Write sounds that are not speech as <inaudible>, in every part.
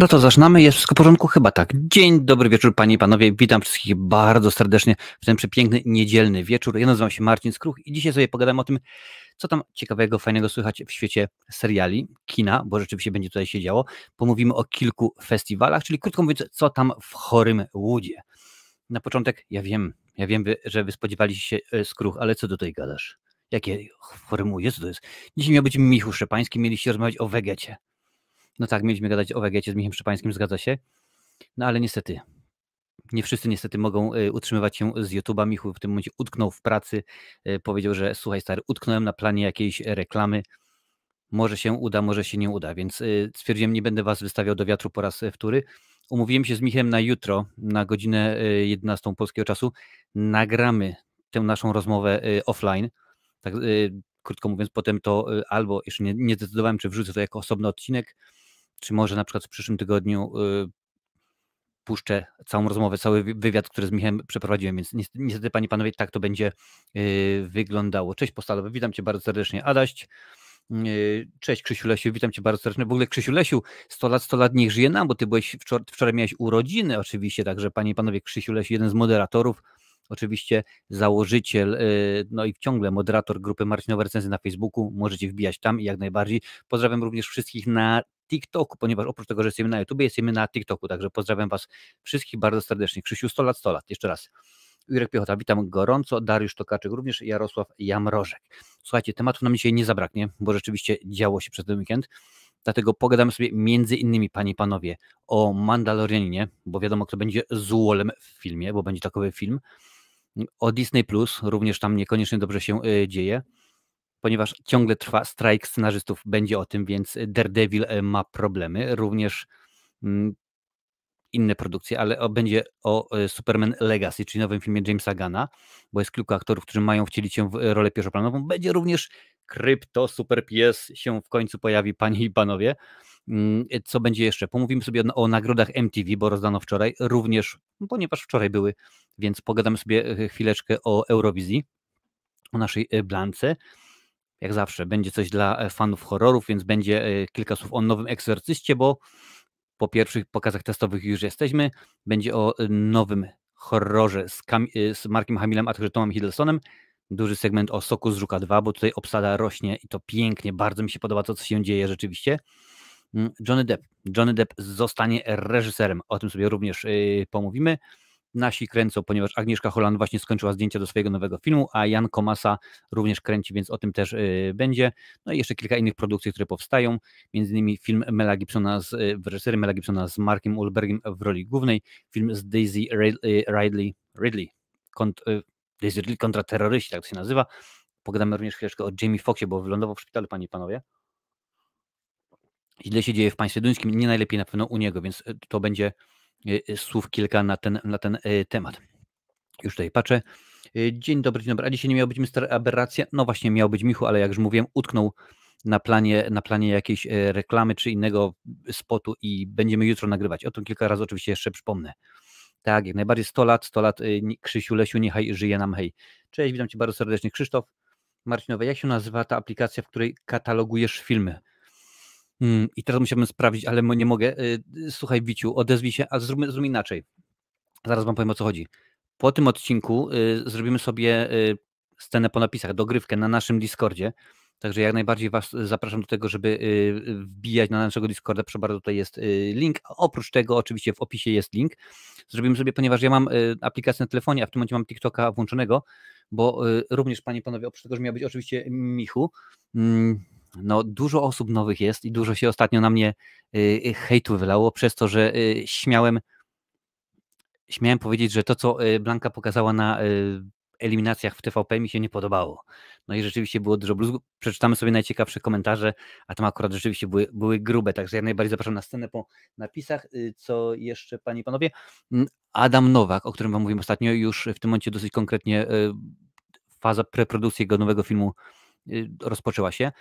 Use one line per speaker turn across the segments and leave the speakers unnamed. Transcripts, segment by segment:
No to zaczynamy. Jest wszystko w porządku? Chyba tak. Dzień dobry wieczór, panie i panowie. Witam wszystkich bardzo serdecznie w ten przepiękny niedzielny wieczór. Ja nazywam się Marcin Skruch i dzisiaj sobie pogadamy o tym, co tam ciekawego, fajnego słychać w świecie seriali, kina, bo rzeczywiście będzie tutaj się działo. Pomówimy o kilku festiwalach, czyli krótko mówiąc, co tam w chorym łudzie. Na początek, ja wiem, ja wiem, że wy spodziewaliście się e, Skruch, ale co tutaj gadasz? Jakie chorym łudzie, co to jest? Dzisiaj miał być Michu Szczepański, mieliście rozmawiać o Wegecie. No tak, mieliśmy gadać o Wegecie z Michem, Szczepańskim, zgadza się. No ale niestety, nie wszyscy niestety mogą y, utrzymywać się z YouTube'a. Michu w tym momencie utknął w pracy. Y, powiedział, że słuchaj stary, utknąłem na planie jakiejś e, reklamy. Może się uda, może się nie uda, więc y, stwierdziłem, nie będę was wystawiał do wiatru po raz e, wtóry. Umówiłem się z Michem na jutro, na godzinę 11 polskiego czasu. Nagramy tę naszą rozmowę offline. Tak, krótko mówiąc, potem to albo jeszcze nie, nie zdecydowałem, czy wrzucę to jako osobny odcinek, czy może na przykład w przyszłym tygodniu y, puszczę całą rozmowę, cały wywiad, który z Michałem przeprowadziłem, więc niestety, panie panowie, tak to będzie y, wyglądało. Cześć Postalowy, witam cię bardzo serdecznie. Adaś, y, Cześć Krzysiu Lesiu, witam cię bardzo serdecznie. W ogóle Krzysiu Lesiu, 100 lat, 100 lat niech żyje nam, bo ty byłeś wczor wczoraj miałeś urodziny oczywiście, także panie i panowie, Krzysiu Lesiu, jeden z moderatorów, oczywiście założyciel, y, no i ciągle moderator grupy Marcinowe Recenzje na Facebooku, możecie wbijać tam i jak najbardziej. Pozdrawiam również wszystkich na TikToku, ponieważ oprócz tego, że jesteśmy na YouTube, jesteśmy na TikToku, także pozdrawiam Was wszystkich bardzo serdecznie. Krzysiu 100 lat, 100 lat, jeszcze raz. Jurek Piechota, witam gorąco, Dariusz Tokaczek, również Jarosław Jamrożek. Słuchajcie, tematów nam dzisiaj nie zabraknie, bo rzeczywiście działo się przez ten weekend, dlatego pogadamy sobie między innymi, panie i panowie, o Mandalorianinie, bo wiadomo, kto będzie złolem w filmie, bo będzie takowy film, o Disney Plus również tam niekoniecznie dobrze się y, dzieje, ponieważ ciągle trwa strajk scenarzystów, będzie o tym, więc Daredevil y, ma problemy, również mm, inne produkcje, ale będzie o y, Superman Legacy, czyli nowym filmie Jamesa Gana, bo jest kilku aktorów, którzy mają wcielić się w rolę pierwszoplanową. Będzie również Krypto Super Pies się w końcu pojawi, panie i panowie. Mm, y, co będzie jeszcze? Pomówimy sobie o nagrodach MTV, bo rozdano wczoraj, również, no, ponieważ wczoraj były, więc pogadamy sobie e, e, chwileczkę o Eurowizji, o naszej e, blance. Jak zawsze, będzie coś dla fanów horrorów, więc będzie kilka słów o nowym eksercyście, bo po pierwszych pokazach testowych już jesteśmy. Będzie o nowym horrorze z, Kam z Markiem Hamilem, a także Tomem Hiddlestonem. Duży segment o Soku z Żuka 2, bo tutaj obsada rośnie i to pięknie, bardzo mi się podoba to, co się dzieje rzeczywiście. Mm, Johnny Depp. Johnny Depp zostanie reżyserem. O tym sobie również y, pomówimy. Nasi kręcą, ponieważ Agnieszka Holland właśnie skończyła zdjęcia do swojego nowego filmu, a Jan Komasa również kręci, więc o tym też y, będzie. No i jeszcze kilka innych produkcji, które powstają, między innymi film Mela Gibsona z y, reżyserem Mela Gibsona z Markiem Ulbergiem w roli głównej, film z Daisy Ridley, Ridley kont, Daisy Ridley kontra terroryści, tak to się nazywa. Pogadamy również chwileczkę o Jamie Foxie, bo wylądował w szpitalu, panie i panowie źle się dzieje w państwie duńskim, nie najlepiej na pewno u niego, więc e, to będzie e, e, słów kilka na ten, na ten temat. Już tutaj patrzę. Dzień dobry, dzień dobry. A dzisiaj nie miał być Mr. Aberracja? No właśnie, miał być Michu, ale jak już mówiłem, utknął na planie, na planie jakiejś reklamy czy innego spotu i będziemy jutro nagrywać. O tym kilka razy oczywiście jeszcze przypomnę. Tak, jak najbardziej 100 lat, 100 lat Krzysiu Lesiu, niechaj żyje nam hej. Cześć, witam Cię bardzo serdecznie. Krzysztof Marcinowy, jak się nazywa ta aplikacja, w której katalogujesz filmy? Mm, I teraz musiałbym sprawdzić, ale nie mogę. Y, słuchaj, Biciu, odezwij się, a zróbmy, inaczej. Zaraz wam powiem o co chodzi. Po tym odcinku y, zrobimy sobie y, scenę po napisach, dogrywkę na naszym Discordzie. Także jak najbardziej Was zapraszam do tego, żeby y, wbijać na naszego Discorda. Proszę bardzo, tutaj jest y, link. Oprócz tego, oczywiście w opisie jest link. Zrobimy sobie, ponieważ ja mam aplikację na telefonie, a w tym momencie mam TikToka włączonego, bo również Panie i Panowie, oprócz tego, że miał być oczywiście Michu, mm, no, dużo osób nowych jest i dużo się ostatnio na mnie y, y, hejtu wylało przez to, że y, śmiałem, śmiałem powiedzieć, że to, co y, Blanka pokazała na y, eliminacjach w TVP mi się nie podobało. No i rzeczywiście było dużo bluzgu. Przeczytamy sobie najciekawsze komentarze, a tam akurat rzeczywiście były, były grube, także jak najbardziej zapraszam na scenę po napisach. Y, co jeszcze, panie i panowie? Mm, Adam Nowak, o którym wam mówiłem ostatnio, już w tym momencie dosyć konkretnie faza preprodukcji jego nowego filmu rozpoczęła się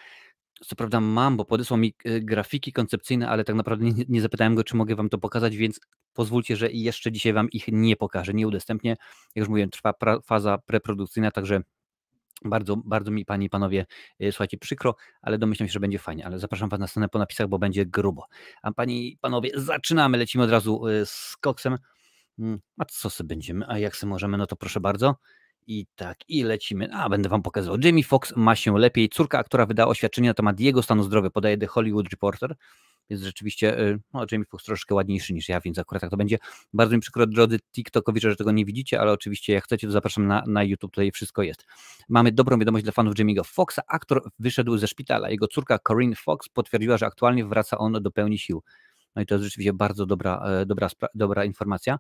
co prawda mam, bo podesłał mi e, grafiki koncepcyjne, ale tak naprawdę nie, nie, zapytałem go, czy mogę wam to pokazać, więc pozwólcie, że jeszcze dzisiaj wam ich nie pokażę, nie udostępnię. Jak już mówiłem, trwa pra, faza preprodukcyjna, także bardzo, bardzo mi panie i panowie, e, słuchajcie, przykro, ale domyślam się, że będzie fajnie, ale zapraszam was na scenę po napisach, bo będzie grubo. A panie i panowie, zaczynamy, lecimy od razu e, z koksem. Mm, a co sobie będziemy, a jak sobie możemy, no to proszę bardzo. I tak, i lecimy. A, będę wam pokazywał. Jimmy Fox ma się lepiej. Córka aktora wydała oświadczenie na temat jego stanu zdrowia, podaje The Hollywood Reporter. Jest rzeczywiście, y, no, Jamie Foxx troszkę ładniejszy niż ja, więc akurat tak to będzie. Bardzo mi przykro, drodzy TikTokowicze, że tego nie widzicie, ale oczywiście jak chcecie, to zapraszam na, na YouTube, tutaj wszystko jest. Mamy dobrą wiadomość dla fanów Jamie'ego Foxa. Aktor wyszedł ze szpitala. Jego córka Corinne Fox potwierdziła, że aktualnie wraca on do pełni sił. No i to jest rzeczywiście bardzo dobra, e, dobra, dobra informacja.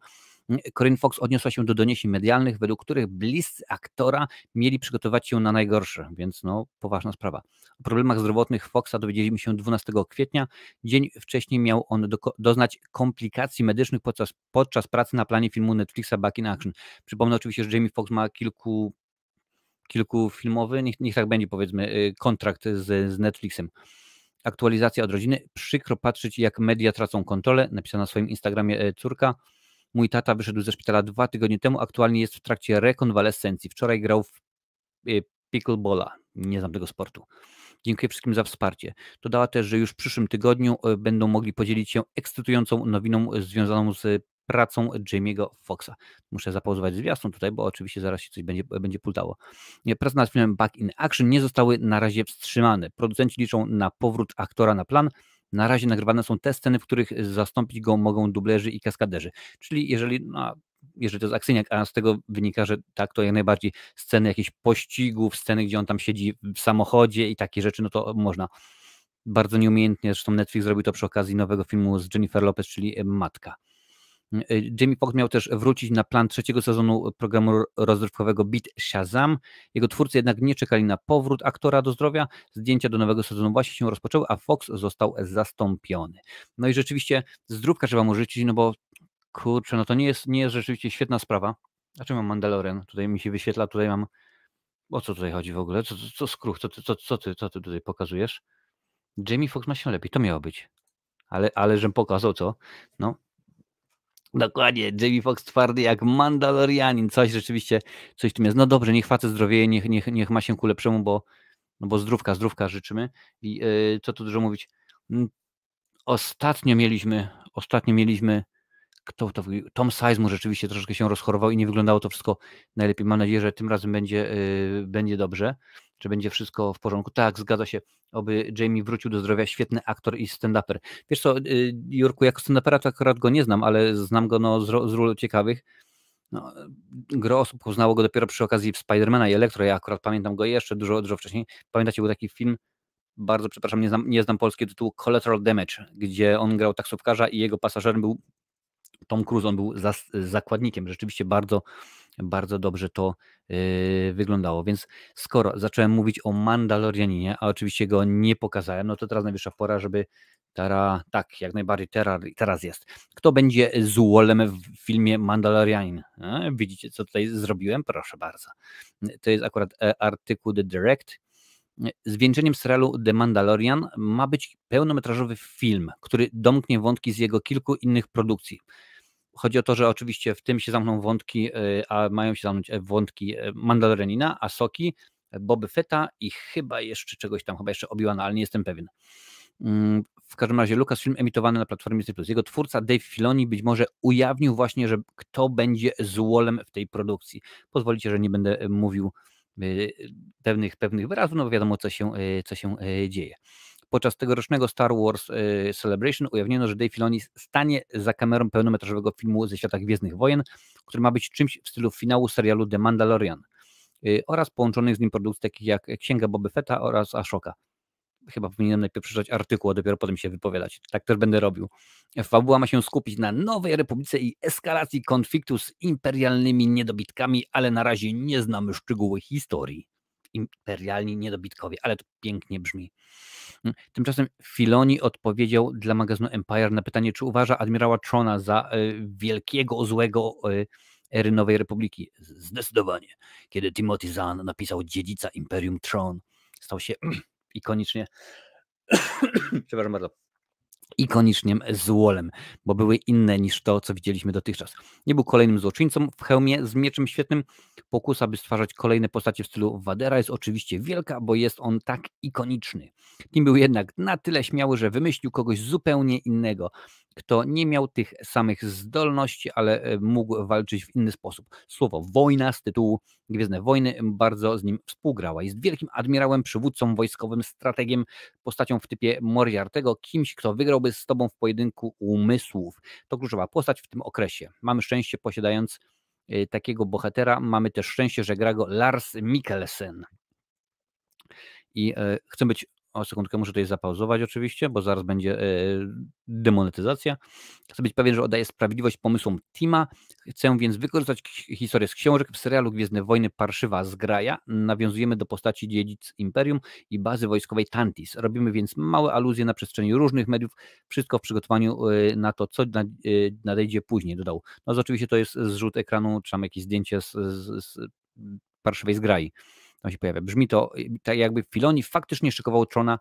Corinne Fox odniosła się do doniesień medialnych, według których bliscy aktora mieli przygotować się na najgorsze, więc no, poważna sprawa. O problemach zdrowotnych Foxa dowiedzieliśmy się 12 kwietnia. Dzień wcześniej miał on do, doznać komplikacji medycznych podczas, podczas pracy na planie filmu Netflixa Back in Action. Przypomnę oczywiście, że Jamie Foxx ma kilku kilkufilmowy, niech, niech tak będzie powiedzmy, y, kontrakt z, z Netflixem. Aktualizacja od rodziny. Przykro patrzeć, jak media tracą kontrolę. Napisała na swoim Instagramie y, córka. Mój tata wyszedł ze szpitala dwa tygodnie temu, aktualnie jest w trakcie rekonwalescencji. Wczoraj grał w y, pickleballa. Nie znam tego sportu. Dziękuję wszystkim za wsparcie. Dodała też, że już w przyszłym tygodniu y, będą mogli podzielić się ekscytującą nowiną y, związaną z pracą Jamie'ego Foxa. Muszę zapauzować zwiastun tutaj, bo oczywiście zaraz się coś będzie, będzie pultało. Prace nad filmem Back in Action nie zostały na razie wstrzymane. Producenci liczą na powrót aktora na plan, na razie nagrywane są te sceny, w których e, zastąpić go mogą dublerzy i kaskaderzy. Czyli jeżeli, no, jeżeli to jest akcyjniak, a z tego wynika, że tak, to jak najbardziej sceny jakichś pościgów, sceny, gdzie on tam siedzi w samochodzie i takie rzeczy, no to można. Bardzo nieumiejętnie, zresztą Netflix zrobił to przy okazji nowego filmu z Jennifer Lopez, czyli e, Matka. E, Jamie Foxx miał też wrócić na plan trzeciego sezonu programu rozrywkowego Beat Shazam. Jego twórcy jednak nie czekali na powrót aktora do zdrowia. Zdjęcia do nowego sezonu właśnie się rozpoczęły, a Fox został zastąpiony. No i rzeczywiście zdrówka trzeba mu życzyć, no bo kurczę, no to nie jest, nie jest rzeczywiście świetna sprawa. czym znaczy mam Mandalorian? Tutaj mi się wyświetla, tutaj mam... O co tutaj chodzi w ogóle? Co, co, co skruch? Co, co, co, ty, co ty tutaj pokazujesz? Jamie Foxx ma się lepiej, to miało być. Ale, ale żem pokazał, co? No, Dokładnie, Jamie Fox twardy jak Mandalorianin, coś rzeczywiście, coś tym jest. No dobrze, niech facet zdrowieje, niech, niech, niech ma się ku lepszemu, bo, no bo zdrówka, zdrówka życzymy. I yy, co tu dużo mówić. Mm, ostatnio mieliśmy, ostatnio mieliśmy kto, to, Tom Sizemore rzeczywiście troszeczkę się rozchorował i nie wyglądało to wszystko najlepiej. Mam nadzieję, że tym razem będzie, yy, będzie dobrze, że będzie wszystko w porządku. Tak, zgadza się, oby Jamie wrócił do zdrowia, świetny aktor i stand-uper. Wiesz co, yy, Jurku, jako stand-upera to akurat go nie znam, ale znam go no, z, z ról ciekawych. No, gro osób poznało go dopiero przy okazji Spidermana i Elektro. Ja akurat pamiętam go jeszcze dużo, dużo wcześniej. Pamiętacie, był taki film, bardzo przepraszam, nie znam, nie znam polskiego tytułu Collateral Damage, gdzie on grał taksówkarza i jego pasażerem był Tom Cruise, on był za zakładnikiem, rzeczywiście bardzo, bardzo dobrze to yy, wyglądało. Więc skoro zacząłem mówić o Mandalorianinie, a oczywiście go nie pokazałem, no to teraz najwyższa pora, żeby Tara, tak, jak najbardziej tera, teraz jest. Kto będzie z Zuolem w filmie Mandalorian? E, widzicie, co tutaj zrobiłem? Proszę bardzo. To jest akurat e, artykuł The Direct. Zwieńczeniem serialu The Mandalorian ma być pełnometrażowy film, który domknie wątki z jego kilku innych produkcji. Chodzi o to, że oczywiście w tym się zamkną wątki, y, a mają się zamknąć e, wątki y, Mandalorianina, Asoki, e, Boby Feta i chyba jeszcze czegoś tam, chyba jeszcze obi Wan, ale nie jestem pewien. Mm, w każdym razie Lucas film emitowany na platformie Disney Jego twórca Dave Filoni być może ujawnił właśnie, że kto będzie złolem w tej produkcji. Pozwolicie, że nie będę e, mówił y, pewnych, pewnych wyrazów, no bo wiadomo, co się, co się dzieje. Podczas tegorocznego Star Wars y, Celebration ujawniono, że Dave Filoni stanie za kamerą pełnometrażowego filmu ze świata Gwiezdnych Wojen, który ma być czymś w stylu finału serialu The Mandalorian y, oraz połączonych z nim produkcji takich jak Księga Boba Fetta oraz Ashoka. Chyba powinienem najpierw przeczytać artykuł, a dopiero potem się wypowiadać. Tak też będę robił. Fabuła ma się skupić na Nowej Republice i eskalacji konfliktu z imperialnymi niedobitkami, ale na razie nie znamy szczegółów historii. Imperialni niedobitkowie, ale to pięknie brzmi. Mm, tymczasem Filoni odpowiedział dla magazynu Empire na pytanie, czy uważa admirała Trona za e, wielkiego, złego e, ery Nowej Republiki. Zdecydowanie. Kiedy Timothy Zahn napisał Dziedzica Imperium Tron, stał się <clears throat> ikonicznie, <clears throat> przepraszam bardzo, ikonicznym złolem, bo były inne niż to, co widzieliśmy dotychczas. Nie był kolejnym złoczyńcą w hełmie z mieczem świetnym. Pokusa, by stwarzać kolejne postacie w stylu Wadera jest oczywiście wielka, bo jest on tak ikoniczny. Tim był jednak na tyle śmiały, że wymyślił kogoś zupełnie innego, kto nie miał tych samych zdolności, ale e, mógł walczyć w inny sposób. Słowo wojna z tytułu Gwiezdne Wojny bardzo z nim współgrała. Jest wielkim admirałem, przywódcą wojskowym, strategiem, postacią w typie Moriartego, kimś, kto wygrał wygrałby z tobą w pojedynku umysłów. To kluczowa postać w tym okresie. Mamy szczęście posiadając y, takiego bohatera, mamy też szczęście, że gra go Lars Mikkelsen. I y, chcę być o sekundkę muszę tutaj zapauzować oczywiście, bo zaraz będzie e, demonetyzacja. Chcę być pewien, że oddaję sprawiedliwość pomysłom Tima. Chcę więc wykorzystać historię z książek w serialu Gwiezdne Wojny Parszywa Graja. Nawiązujemy do postaci dziedzic Imperium i bazy wojskowej Tantis. Robimy więc małe aluzje na przestrzeni różnych mediów. Wszystko w przygotowaniu e, na to, co e, nadejdzie później, dodał. No oczywiście to jest zrzut ekranu, czy tam jakieś zdjęcie z, z, z Parszywej Zgrai tam się pojawia. Brzmi to e, tak jakby Filoni faktycznie szykował Trona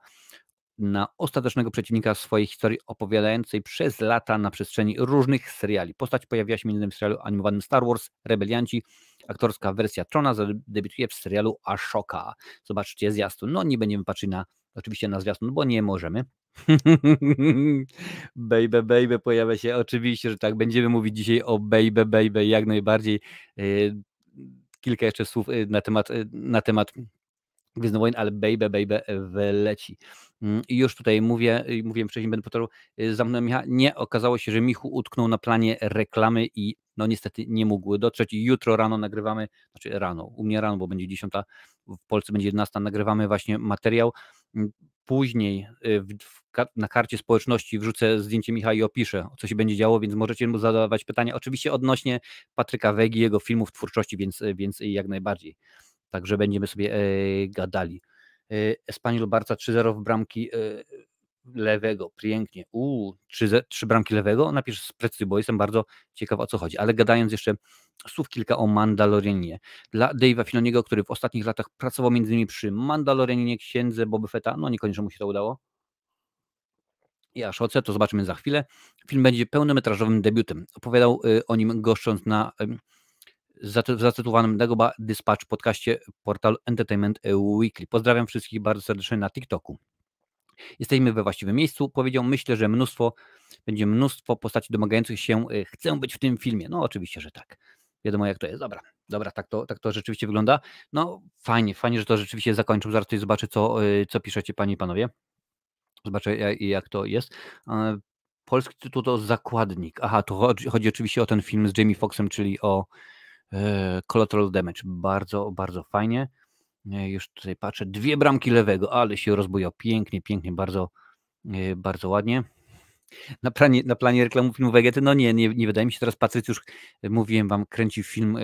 na ostatecznego przeciwnika swojej historii opowiadającej przez lata na przestrzeni różnych seriali. Postać pojawiła się m.in. w serialu animowanym Star Wars Rebelianci. Aktorska wersja Trona zadebiutuje w serialu Ashoka. Zobaczcie zwiastun. No nie będziemy patrzyć na, oczywiście na zwiastun, bo nie możemy. <laughs> baby, baby pojawia się. Oczywiście, że tak. Będziemy mówić dzisiaj o baby, baby jak najbardziej. E, kilka jeszcze słów y, na temat, y, na temat Wojen, ale baby, baby e, wleci. Mm, I już tutaj mówię, mówiłem wcześniej, będę powtarzał, y, mną Micha. Nie, okazało się, że Michu utknął na planie reklamy i no niestety nie mógł dotrzeć. Jutro rano nagrywamy, znaczy rano, u mnie rano, bo będzie 10, w Polsce będzie 11, nagrywamy właśnie materiał później y, w, w, na karcie społeczności wrzucę zdjęcie Michała i opiszę, co się będzie działo, więc możecie mu zadawać pytania. Oczywiście odnośnie Patryka Wegi, jego filmów twórczości, więc, y, więc jak najbardziej. Także będziemy sobie e, gadali. E, Espanol Barca 3-0 w bramki e, lewego, pięknie, uuu, trzy, trzy bramki lewego, napisz sprecyzuj, bo jestem bardzo ciekaw o co chodzi. Ale gadając jeszcze słów kilka o Mandalorianie. Dla Dave'a Filoniego, który w ostatnich latach pracował między innymi przy Mandalorianie, Księdze Boba Fetta, no niekoniecznie mu się to udało, i Ashoce, to zobaczymy za chwilę. Film będzie pełnometrażowym debiutem. Opowiadał y, o nim goszcząc na zatytułowanym Dagoba Dispatch podcaście portal Entertainment y, Weekly. Pozdrawiam wszystkich bardzo serdecznie na TikToku. Jesteśmy we właściwym miejscu, powiedział. Myślę, że mnóstwo, będzie mnóstwo postaci domagających się, y, chcę być w tym filmie. No oczywiście, że tak. Wiadomo jak to jest. Dobra, dobra, tak to, tak to rzeczywiście wygląda. No fajnie, fajnie, że to rzeczywiście zakończył. Zaraz tutaj zobaczę, co, y, co piszecie panie i panowie. Zobaczę jak to jest. E, polski tytuł to Zakładnik. Aha, tu chodzi, chodzi oczywiście o ten film z Jamie Foxxem, czyli o e, Collateral Damage. Bardzo, bardzo fajnie. Już tutaj patrzę, dwie bramki lewego, ale się rozbujał pięknie, pięknie, bardzo, e, bardzo ładnie. Na planie, na planie reklamu filmu Vegety, no nie, nie, nie wydaje mi się teraz, już e, mówiłem wam, kręci film e,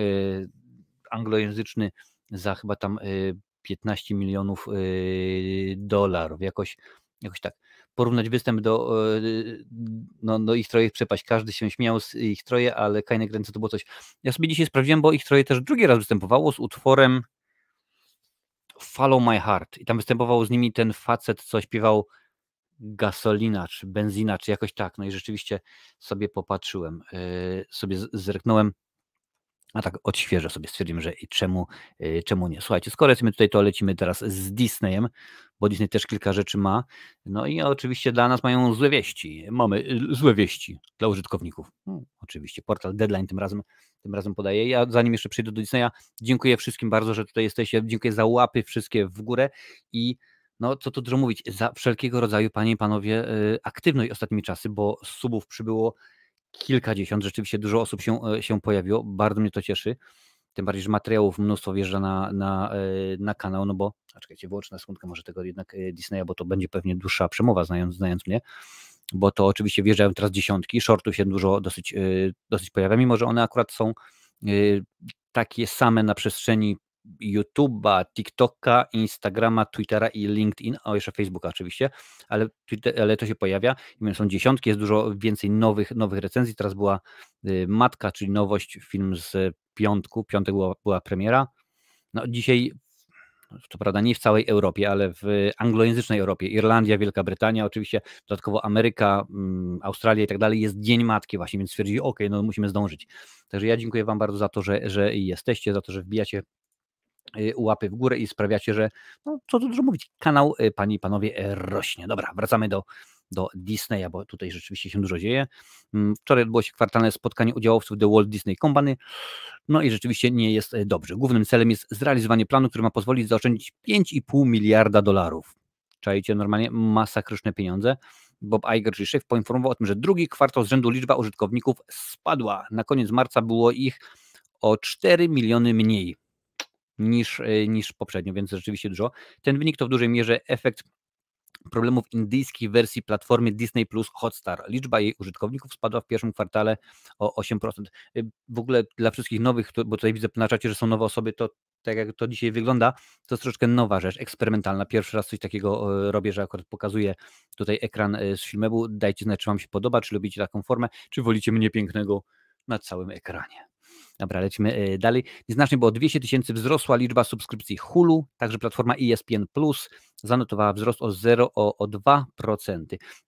anglojęzyczny za chyba tam 15 milionów dolarów, jakoś, jakoś tak. Porównać występ do, no, do ich troje przepaść. Każdy się śmiał z ich troje, ale Kajne Gręce to było coś. Ja sobie dzisiaj sprawdziłem, bo ich troje też drugi raz występowało z utworem Follow My Heart i tam występował z nimi ten facet, co śpiewał gasolina, czy benzina, czy jakoś tak. No i rzeczywiście sobie popatrzyłem, y, sobie zerknąłem, a tak odświeżę sobie, stwierdziłem, że i czemu, y, czemu nie. Słuchajcie, skoro jesteśmy tutaj, to lecimy teraz z Disneyem, bo Disney też kilka rzeczy ma. No i oczywiście dla nas mają złe wieści. Mamy y, złe wieści dla użytkowników. No, oczywiście portal Deadline tym razem, tym razem podaje. Ja zanim jeszcze przejdę do Disneya, dziękuję wszystkim bardzo, że tutaj jesteście. Dziękuję za łapy wszystkie w górę i no co tu dużo mówić, za wszelkiego rodzaju, panie i panowie, y, aktywność ostatnimi czasy, bo subów przybyło kilkadziesiąt, rzeczywiście dużo osób się, y, się pojawiło, bardzo mnie to cieszy. Tym bardziej, że materiałów mnóstwo wjeżdża na, na, e, na kanał, no bo, a czekajcie, wyłączę na sekundkę może tego jednak e, Disneya, bo to będzie pewnie dłuższa przemowa, znając, znając mnie, bo to oczywiście wjeżdżają teraz dziesiątki, shortów się dużo dosyć, e, dosyć pojawia, mimo że one akurat są takie same na przestrzeni YouTube'a, TikToka, Instagrama, Twittera i LinkedIn, a jeszcze Facebooka oczywiście, ale, Twitter, ale to się pojawia. Są dziesiątki, jest dużo więcej nowych, nowych recenzji. Teraz była y, Matka, czyli nowość, film z piątku. Piątek była, była premiera. No, dzisiaj, to prawda, nie w całej Europie, ale w anglojęzycznej Europie, Irlandia, Wielka Brytania, oczywiście dodatkowo Ameryka, mm, Australia i tak dalej, jest Dzień Matki właśnie, więc stwierdzili, ok, no musimy zdążyć. Także ja dziękuję Wam bardzo za to, że, że jesteście, za to, że wbijacie Y, łapy w górę i sprawiacie, że, no co tu dużo mówić, kanał, y, panie i panowie, rośnie. Dobra, wracamy do do Disneya, bo tutaj rzeczywiście się dużo dzieje. Mm, wczoraj odbyło się kwartalne spotkanie udziałowców The Walt Disney Company. No i rzeczywiście nie jest e, dobrze. Głównym celem jest zrealizowanie planu, który ma pozwolić zaoszczędzić 5,5 miliarda dolarów. Czajcie normalnie masakryczne pieniądze. Bob Iger, czyli szef, poinformował o tym, że drugi kwartał z rzędu liczba użytkowników spadła. Na koniec marca było ich o 4 miliony mniej niż, e, niż poprzednio, więc rzeczywiście dużo. Ten wynik to w dużej mierze efekt problemów indyjskiej wersji platformy Disney Plus Hotstar. Liczba jej użytkowników spadła w pierwszym kwartale o 8%. E, w ogóle dla wszystkich nowych, bo tutaj widzę na czacie, że są nowe osoby, to tak jak to dzisiaj wygląda, to jest troszeczkę nowa rzecz, eksperymentalna. Pierwszy raz coś takiego e, robię, że akurat pokazuję tutaj ekran z filmebu. Dajcie znać, czy Wam się podoba, czy lubicie taką formę, czy wolicie mnie pięknego na całym ekranie. Dobra, lecimy y, dalej. Nieznacznie, bo o 200 tysięcy wzrosła liczba subskrypcji Hulu, także platforma ESPN Plus zanotowała wzrost o 0,2 o, o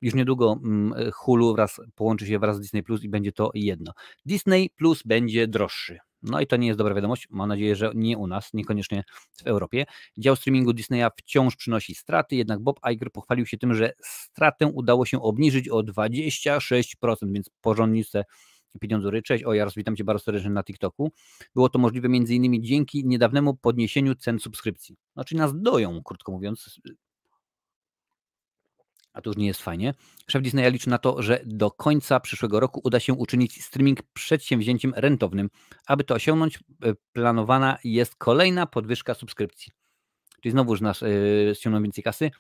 Już niedługo mm, Hulu wraz, połączy się wraz z Disney Plus i będzie to jedno. Disney Plus będzie droższy. No i to nie jest dobra wiadomość. Mam nadzieję, że nie u nas, niekoniecznie w Europie. Dział streamingu Disneya wciąż przynosi straty, jednak Bob Iger pochwalił się tym, że stratę udało się obniżyć o 26%, więc porządnice Pieniądzuri. Cześć, Ojars, witam Cię bardzo serdecznie na TikToku. Było to możliwe m.in. dzięki niedawnemu podniesieniu cen subskrypcji. Znaczy nas doją, krótko mówiąc. A to już nie jest fajnie. Szef Disneya liczy na to, że do końca przyszłego roku uda się uczynić streaming przedsięwzięciem rentownym. Aby to osiągnąć, e, planowana jest kolejna podwyżka subskrypcji. Czyli znowuż nas yy, ściągną więcej kasy,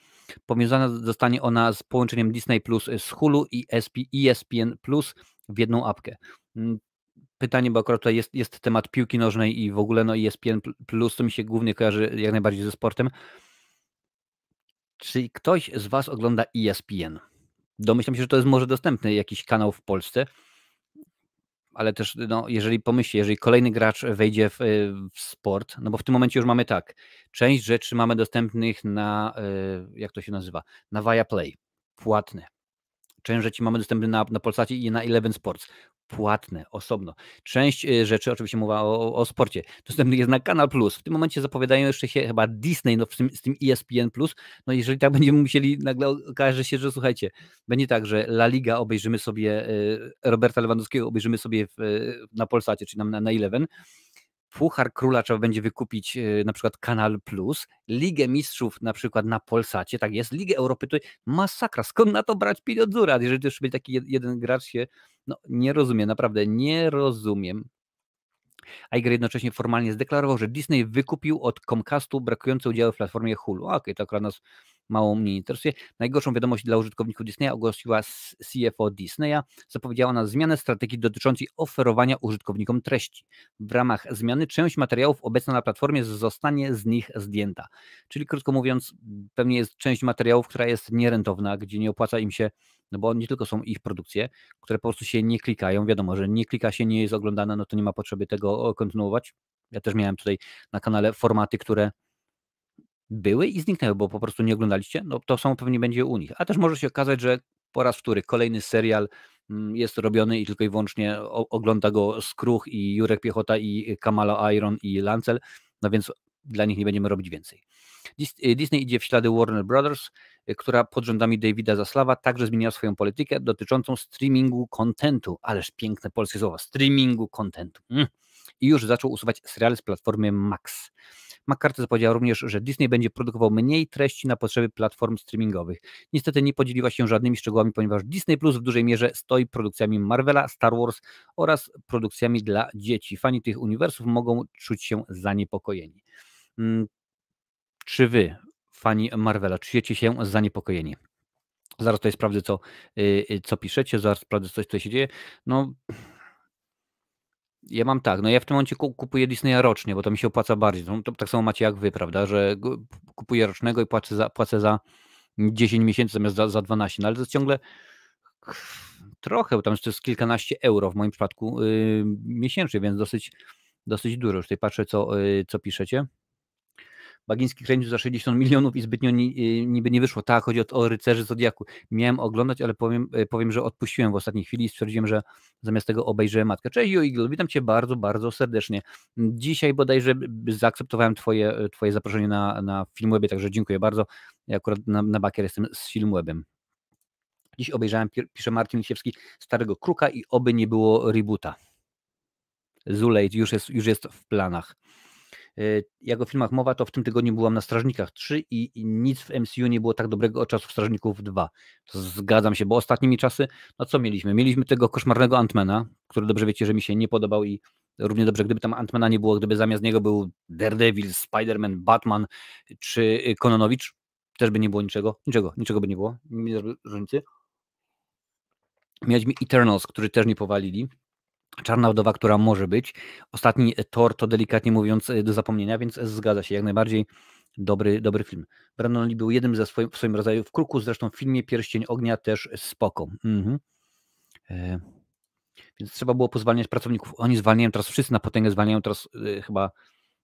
Powiązana zostanie ona z połączeniem Disney Plus z Hulu i ESPN Plus w jedną apkę mm, pytanie, bo akurat tutaj jest, jest temat piłki nożnej i w ogóle no ESPN Plus, to mi się głównie kojarzy jak najbardziej ze sportem. Czy ktoś z Was ogląda ESPN? Domyślam się, że to jest może dostępny jakiś kanał w Polsce ale też no, jeżeli pomyśli, jeżeli kolejny gracz wejdzie w, w, sport, no bo w tym momencie już mamy tak, część rzeczy mamy dostępnych na, e, jak to się nazywa, na Viaplay, płatne. Część rzeczy mamy dostępne na, na Polsacie i na Eleven Sports, płatne osobno. Część y, rzeczy, oczywiście mowa o, o sporcie, dostępny jest na Kanal Plus. W tym momencie zapowiadają jeszcze się chyba Disney no, z, tym, z tym ESPN Plus. No jeżeli tak będziemy musieli, nagle okaże się, że słuchajcie, będzie tak, że La Liga obejrzymy sobie, y, Roberta Lewandowskiego obejrzymy sobie w, y, na Polsacie, czyli na, na Eleven, Puchar Króla trzeba będzie wykupić e, na przykład Kanal Plus, Ligę Mistrzów na przykład na Polsacie, tak jest, Ligę Europy, to masakra, skąd na to brać pieniądze, jeżeli też by taki jeden gracz się, no nie rozumiem, naprawdę nie rozumiem. Iger jednocześnie formalnie zdeklarował, że Disney wykupił od Comcastu brakujące udziały w platformie Hulu. Okej, okay, to akurat nas mało mnie interesuje. Najgorszą wiadomość dla użytkowników Disneya ogłosiła CFO Disneya. Zapowiedziała na zmianę strategii dotyczącej oferowania użytkownikom treści. W ramach zmiany część materiałów obecna na platformie zostanie z nich zdjęta. Czyli krótko mówiąc, pewnie jest część materiałów, która jest nierentowna, gdzie nie opłaca im się no bo nie tylko są ich produkcje, które po prostu się nie klikają. Wiadomo, że nie klika się, nie jest oglądane, no to nie ma potrzeby tego kontynuować. Ja też miałem tutaj na kanale formaty, które były i zniknęły, bo po prostu nie oglądaliście, no to samo pewnie będzie u nich. A też może się okazać, że po raz wtóry kolejny serial mm, jest robiony i tylko i wyłącznie ogląda go Skruch i Jurek Piechota i Kamala Iron i Lancel, no więc dla nich nie będziemy robić więcej. Y, Disney idzie w ślady Warner Brothers, y, która pod rządami Davida Zaslawa także zmieniła swoją politykę dotyczącą streamingu kontentu. Ależ piękne polskie słowa, streamingu kontentu. Mm. I już zaczął usuwać seriale z platformy Max. McCarthy zapowiedziała również, że Disney będzie produkował mniej treści na potrzeby platform streamingowych. Niestety nie podzieliła się żadnymi szczegółami, ponieważ Disney Plus w dużej mierze stoi produkcjami Marvela, Star Wars oraz produkcjami dla dzieci. Fani tych uniwersów mogą czuć się zaniepokojeni. Mm, czy wy, fani Marvela, czujecie się zaniepokojeni? Zaraz tutaj sprawdzę, co, y, y, co piszecie, zaraz sprawdzę, coś, co się dzieje. No, ja mam tak, no ja w tym momencie kupuję Disneya rocznie, bo to mi się opłaca bardziej. No, to, tak samo macie jak wy, prawda, że kupuję rocznego i płacę za, płacę za 10 miesięcy zamiast za, za 12, no ale to jest ciągle trochę, bo tam to jest kilkanaście euro w moim przypadku yy, miesięcznie, więc dosyć, dosyć dużo. Już tutaj patrzę, co, yy, co piszecie. Bagiński kręcił za 60 milionów i zbytnio ni, y, niby nie wyszło. Tak, chodzi o, o rycerzy Zodiaku. Miałem oglądać, ale powiem, y, powiem, że odpuściłem w ostatniej chwili i stwierdziłem, że zamiast tego obejrzę matkę. Cześć Joigl, witam Cię bardzo, bardzo serdecznie. Dzisiaj bodajże zaakceptowałem Twoje, y, twoje zaproszenie na, na Filmwebie, także dziękuję bardzo. Ja akurat na, na bakier jestem z Filmwebem. Dziś obejrzałem, pisze Marcin Lisiewski, Starego Kruka i oby nie było reboota. Zulej już jest, już jest w planach jak o filmach mowa, to w tym tygodniu byłam na Strażnikach 3 i, nic w MCU nie było tak dobrego od czasów Strażników 2. To zgadzam się, bo ostatnimi czasy, no co mieliśmy? Mieliśmy tego koszmarnego Antmana, który dobrze wiecie, że mi się nie podobał i równie dobrze, gdyby tam Antmana nie było, gdyby zamiast niego był Daredevil, Spider-Man, Batman czy Kononowicz, też by nie było niczego, niczego, niczego by nie było, nie Mieliśmy Eternals, którzy też nie powalili czarna wdowa, która może być. Ostatni e, tor to delikatnie mówiąc e, do zapomnienia, więc zgadza się, jak najbardziej dobry, dobry film. Brandon Lee był jednym ze swoim, w swoim rodzaju w kruku, zresztą w filmie Pierścień Ognia też spoko. Mhm. E, więc trzeba było pozwalniać pracowników. Oni zwalniają teraz wszyscy na potęgę, zwalniają teraz e, chyba,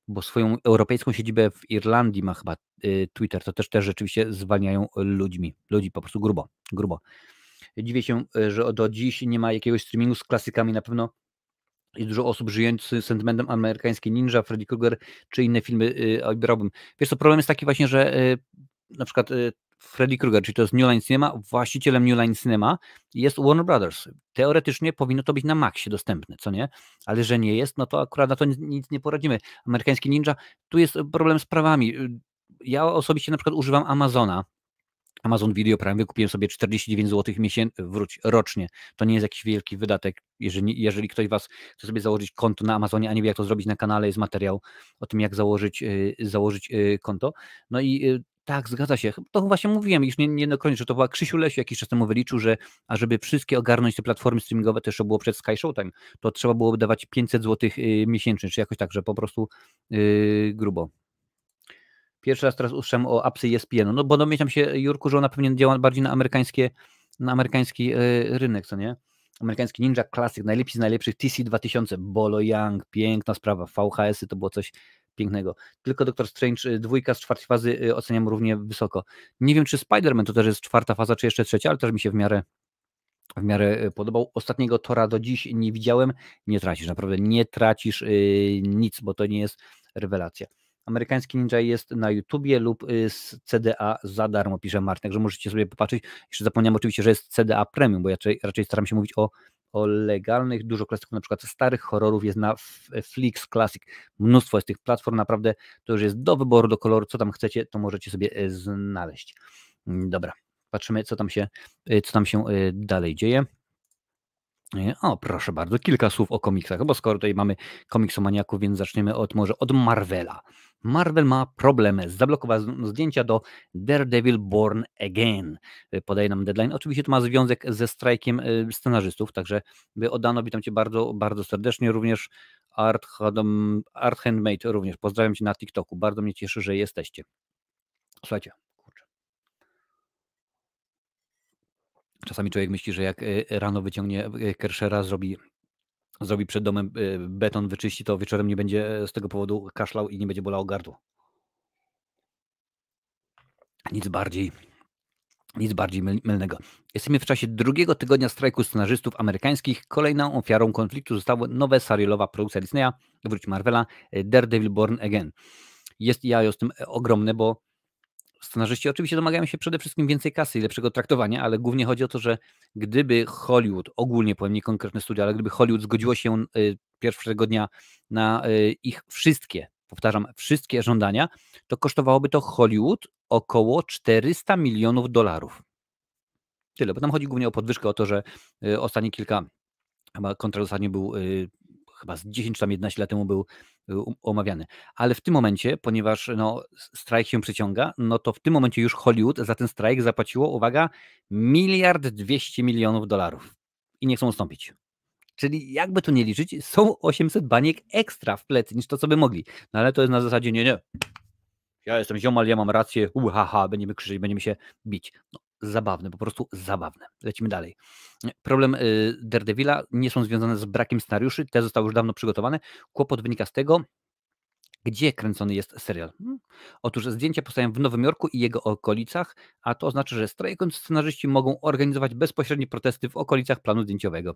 bo swoją europejską siedzibę w Irlandii ma chyba e, Twitter, to też też rzeczywiście zwalniają ludźmi, ludzi po prostu grubo, grubo. Dziwię się, e, że do dziś nie ma jakiegoś streamingu z klasykami. Na pewno jest dużo osób żyjących sentymentem amerykański Ninja, Freddy Krueger czy inne filmy y, odbierałbym. Wiesz to problem jest taki właśnie, że y, na przykład y, Freddy Krueger, czyli to jest New Line Cinema, właścicielem New Line Cinema jest Warner Brothers. Teoretycznie powinno to być na maksie dostępne, co nie? Ale że nie jest, no to akurat na to nic nie poradzimy. Amerykański Ninja, tu jest problem z prawami. Ja osobiście na przykład używam Amazona, Amazon Video Prime wykupiłem sobie 49 zł miesięcznie, wróć, rocznie. To nie jest jakiś wielki wydatek. Jeżeli, jeżeli ktoś Was chce sobie założyć konto na Amazonie, a nie wie jak to zrobić na kanale, jest materiał o tym, jak założyć, y, założyć y, konto. No i y, tak, zgadza się. To właśnie mówiłem już niejednokrotnie, że to była Krzysiu Lesiu jakiś czas temu wyliczył, że ażeby wszystkie ogarnąć te platformy streamingowe, też to było przed Sky Showtime, to trzeba było dawać 500 zł miesięcznie, czy jakoś tak, że po prostu yy, grubo. Pierwszy raz teraz usłyszałem o apsy ESPN. No bo domyślam się, Jurku, że ona pewnie działa bardziej na amerykańskie, na amerykański e, rynek, co nie? Amerykański Ninja Classic, najlepsi z najlepszych TC 2000, Bolo Young, piękna sprawa. VHS-y to było coś pięknego. Tylko Doctor Strange e, dwójka z czwartej fazy e, oceniam równie wysoko. Nie wiem, czy Spider-Man to też jest czwarta faza, czy jeszcze trzecia, ale też mi się w miarę w miarę podobał. Ostatniego Tora do dziś nie widziałem. Nie tracisz, naprawdę nie tracisz nic, bo to nie jest rewelacja. Amerykański Ninja jest na YouTubie lub y, z CDA za darmo, pisze Martin, także możecie sobie popatrzeć. Jeszcze zapomniałem oczywiście, że jest CDA Premium, bo ja raczej, raczej staram się mówić o, o legalnych, dużo klasyków, na przykład starych horrorów jest na Flix Classic, mnóstwo jest tych platform, naprawdę to już jest do wyboru, do koloru, co tam chcecie, to możecie sobie y, znaleźć. Dobra, patrzymy, co tam się, y, co tam się dalej dzieje. O, proszę bardzo, kilka słów o komiksach, bo skoro tutaj mamy komiksomaniaków, więc zaczniemy od może od Marvela. Marvel ma z zablokowaniem zdjęcia do Daredevil Born Again. Y, podaje nam deadline. Oczywiście to ma związek ze strajkiem y, scenarzystów, także by oddano, witam Cię bardzo, bardzo serdecznie. Również Art, Art Handmade również. Pozdrawiam Cię na TikToku. Bardzo mnie cieszy, że jesteście. Słuchajcie, Czasami człowiek myśli, że jak y, rano wyciągnie Kershera, zrobi zrobi przed domem e, beton, wyczyści, to wieczorem nie będzie e, z tego powodu kaszlał i nie będzie bolał gardło. Nic bardziej, nic bardziej mylnego. Jesteśmy w czasie drugiego tygodnia strajku scenarzystów amerykańskich. Kolejną ofiarą konfliktu zostały nowe serialowa produkcja Disneya, wróć Marvela, e, Daredevil Born Again. Jest jajo z tym ogromne, bo scenarzyści oczywiście domagają się przede wszystkim więcej kasy i lepszego traktowania, ale głównie chodzi o to, że gdyby Hollywood, ogólnie powiem nie konkretne studia, ale gdyby Hollywood zgodziło się y, pierwszego dnia na y, ich wszystkie, powtarzam, wszystkie żądania, to kosztowałoby to Hollywood około 400 milionów dolarów. Tyle, bo tam chodzi głównie o podwyżkę, o to, że y, ostatnie kilka, chyba kontrakt ostatnio był chyba z 10 czy tam 11 lat temu był Um, omawiany. Ale w tym momencie, ponieważ no, strajk się przyciąga, no to w tym momencie już Hollywood za ten strajk zapłaciło, uwaga, miliard dwieście milionów dolarów i nie chcą ustąpić. Czyli jakby tu nie liczyć, są 800 baniek ekstra w plecy niż to, co by mogli. No ale to jest na zasadzie nie, nie. Ja jestem ziomal, ja mam rację, uhaha, będziemy krzyczeć, będziemy się bić. No, zabawne, po prostu zabawne. Lecimy dalej. Problem y, Daredevila nie są związane z brakiem scenariuszy, te zostały już dawno przygotowane. Kłopot wynika z tego, gdzie kręcony jest serial. Hmm. Otóż zdjęcia powstają w Nowym Jorku i jego okolicach, a to oznacza, że strajkujący scenarzyści mogą organizować bezpośrednie protesty w okolicach planu zdjęciowego.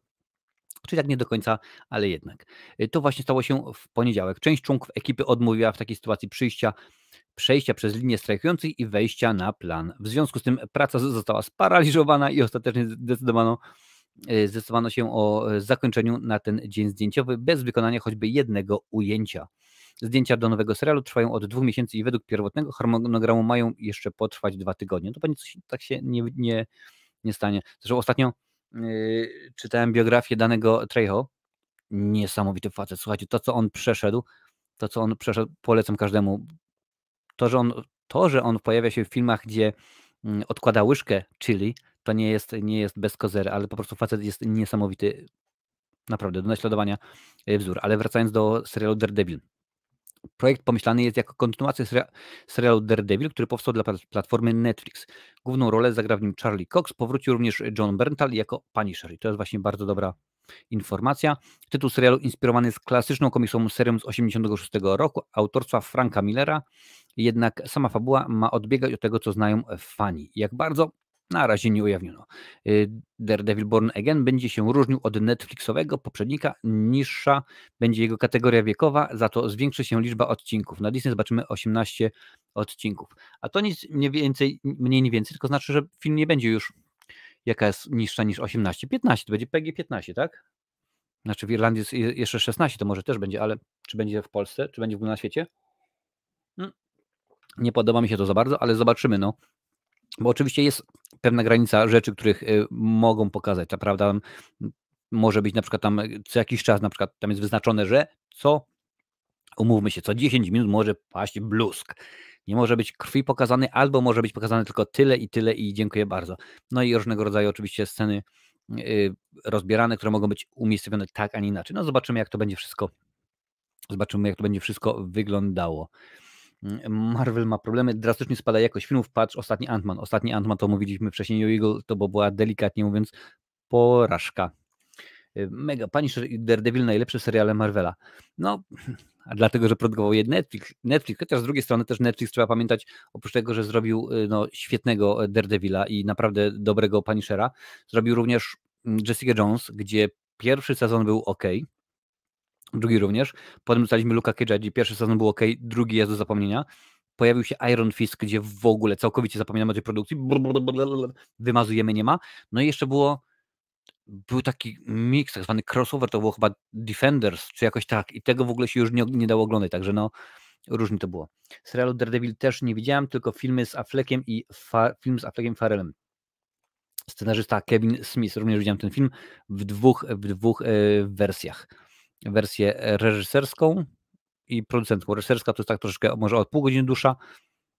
Czyli tak nie do końca, ale jednak. Y, to właśnie stało się w poniedziałek. Część członków ekipy odmówiła w takiej sytuacji przyjścia przejścia przez linię strajkujących i wejścia na plan. W związku z tym praca została sparaliżowana i ostatecznie zdecydowano, e, zdecydowano się o e, zakończeniu na ten dzień zdjęciowy bez wykonania choćby jednego ujęcia. Zdjęcia do nowego serialu trwają od dwóch miesięcy i według pierwotnego harmonogramu mają jeszcze potrwać dwa tygodnie. No to pewnie coś tak się nie, nie, nie stanie. Zresztą ostatnio yy, czytałem biografię danego Trejo. Niesamowity facet. Słuchajcie, to co on przeszedł, to co on przeszedł, polecam każdemu. To, że on, to, że on pojawia się w filmach, gdzie mm, odkłada łyżkę chili, to nie jest, nie jest bez kozery, ale po prostu facet jest niesamowity, naprawdę, do naśladowania e, wzór. Ale wracając do serialu Daredevil. Projekt pomyślany jest jako kontynuacja serialu Daredevil, który powstał dla platformy Netflix. Główną rolę zagra w nim Charlie Cox, powrócił również John Berntal jako Punisher i to jest właśnie bardzo dobra Informacja. Tytuł serialu inspirowany jest klasyczną komiksową serią z 1986 roku autorstwa Franka Millera, jednak sama fabuła ma odbiegać od tego, co znają fani. Jak bardzo na razie nie ujawniono. Y, Daredevil Born Again będzie się różnił od Netflixowego poprzednika, niższa będzie jego kategoria wiekowa, za to zwiększy się liczba odcinków. Na Disney zobaczymy 18 odcinków. A to nic nie więcej, mniej więcej, tylko znaczy, że film nie będzie już jaka jest niższa niż 18? 15, to będzie PEGI 15, tak? Znaczy w Irlandii jest jeszcze 16, to może też będzie, ale czy będzie w Polsce, czy będzie w ogóle na świecie? Hmm, nie podoba mi się to za bardzo, ale zobaczymy, no. Bo oczywiście jest pewna granica rzeczy, których y, mogą pokazać, ta prawda może być na przykład tam y, co jakiś czas, na przykład tam jest wyznaczone, że co, umówmy się, co 10 minut może paść bluzk nie może być krwi pokazany, albo może być pokazany tylko tyle i tyle i dziękuję bardzo. No i różnego rodzaju oczywiście sceny y, rozbierane, które mogą być umiejscowione tak, a nie inaczej. No zobaczymy, jak to będzie wszystko. Zobaczymy, jak to będzie wszystko wyglądało. Mm, Marvel ma problemy, drastycznie spada jakość filmów. Patrz, ostatni Ant-Man. Ostatni Ant-Man to mówiliśmy wcześniej, New Eagle, to bo była delikatnie mówiąc porażka. Y, mega Pani Daredevil najlepsze seriale Marvela. No, a dlatego, że produkował je Netflix, Netflix, chociaż z drugiej strony też Netflix trzeba pamiętać, oprócz tego, że zrobił y, no, świetnego e, Daredevila i naprawdę dobrego Punishera, zrobił również mm, Jessica Jones, gdzie pierwszy sezon był ok, drugi również, potem dostaliśmy Luka Cage'a, gdzie pierwszy sezon był ok, drugi jest do zapomnienia, pojawił się Iron Fist, gdzie w ogóle całkowicie zapominamy o tej produkcji, wymazujemy, nie ma, no i jeszcze było był taki mix, tak zwany crossover, to było chyba Defenders, czy jakoś tak, i tego w ogóle się już nie, nie dało oglądać, także no, różnie to było. Serialu Daredevil też nie widziałem, tylko filmy z Affleckiem i fa, film z Affleckiem Farelem. Scenarzysta Kevin Smith, również widziałem ten film w dwóch, w dwóch e, wersjach. Wersję reżyserską i producentką. Reżyserska to jest tak troszeczkę może od pół godziny dusza,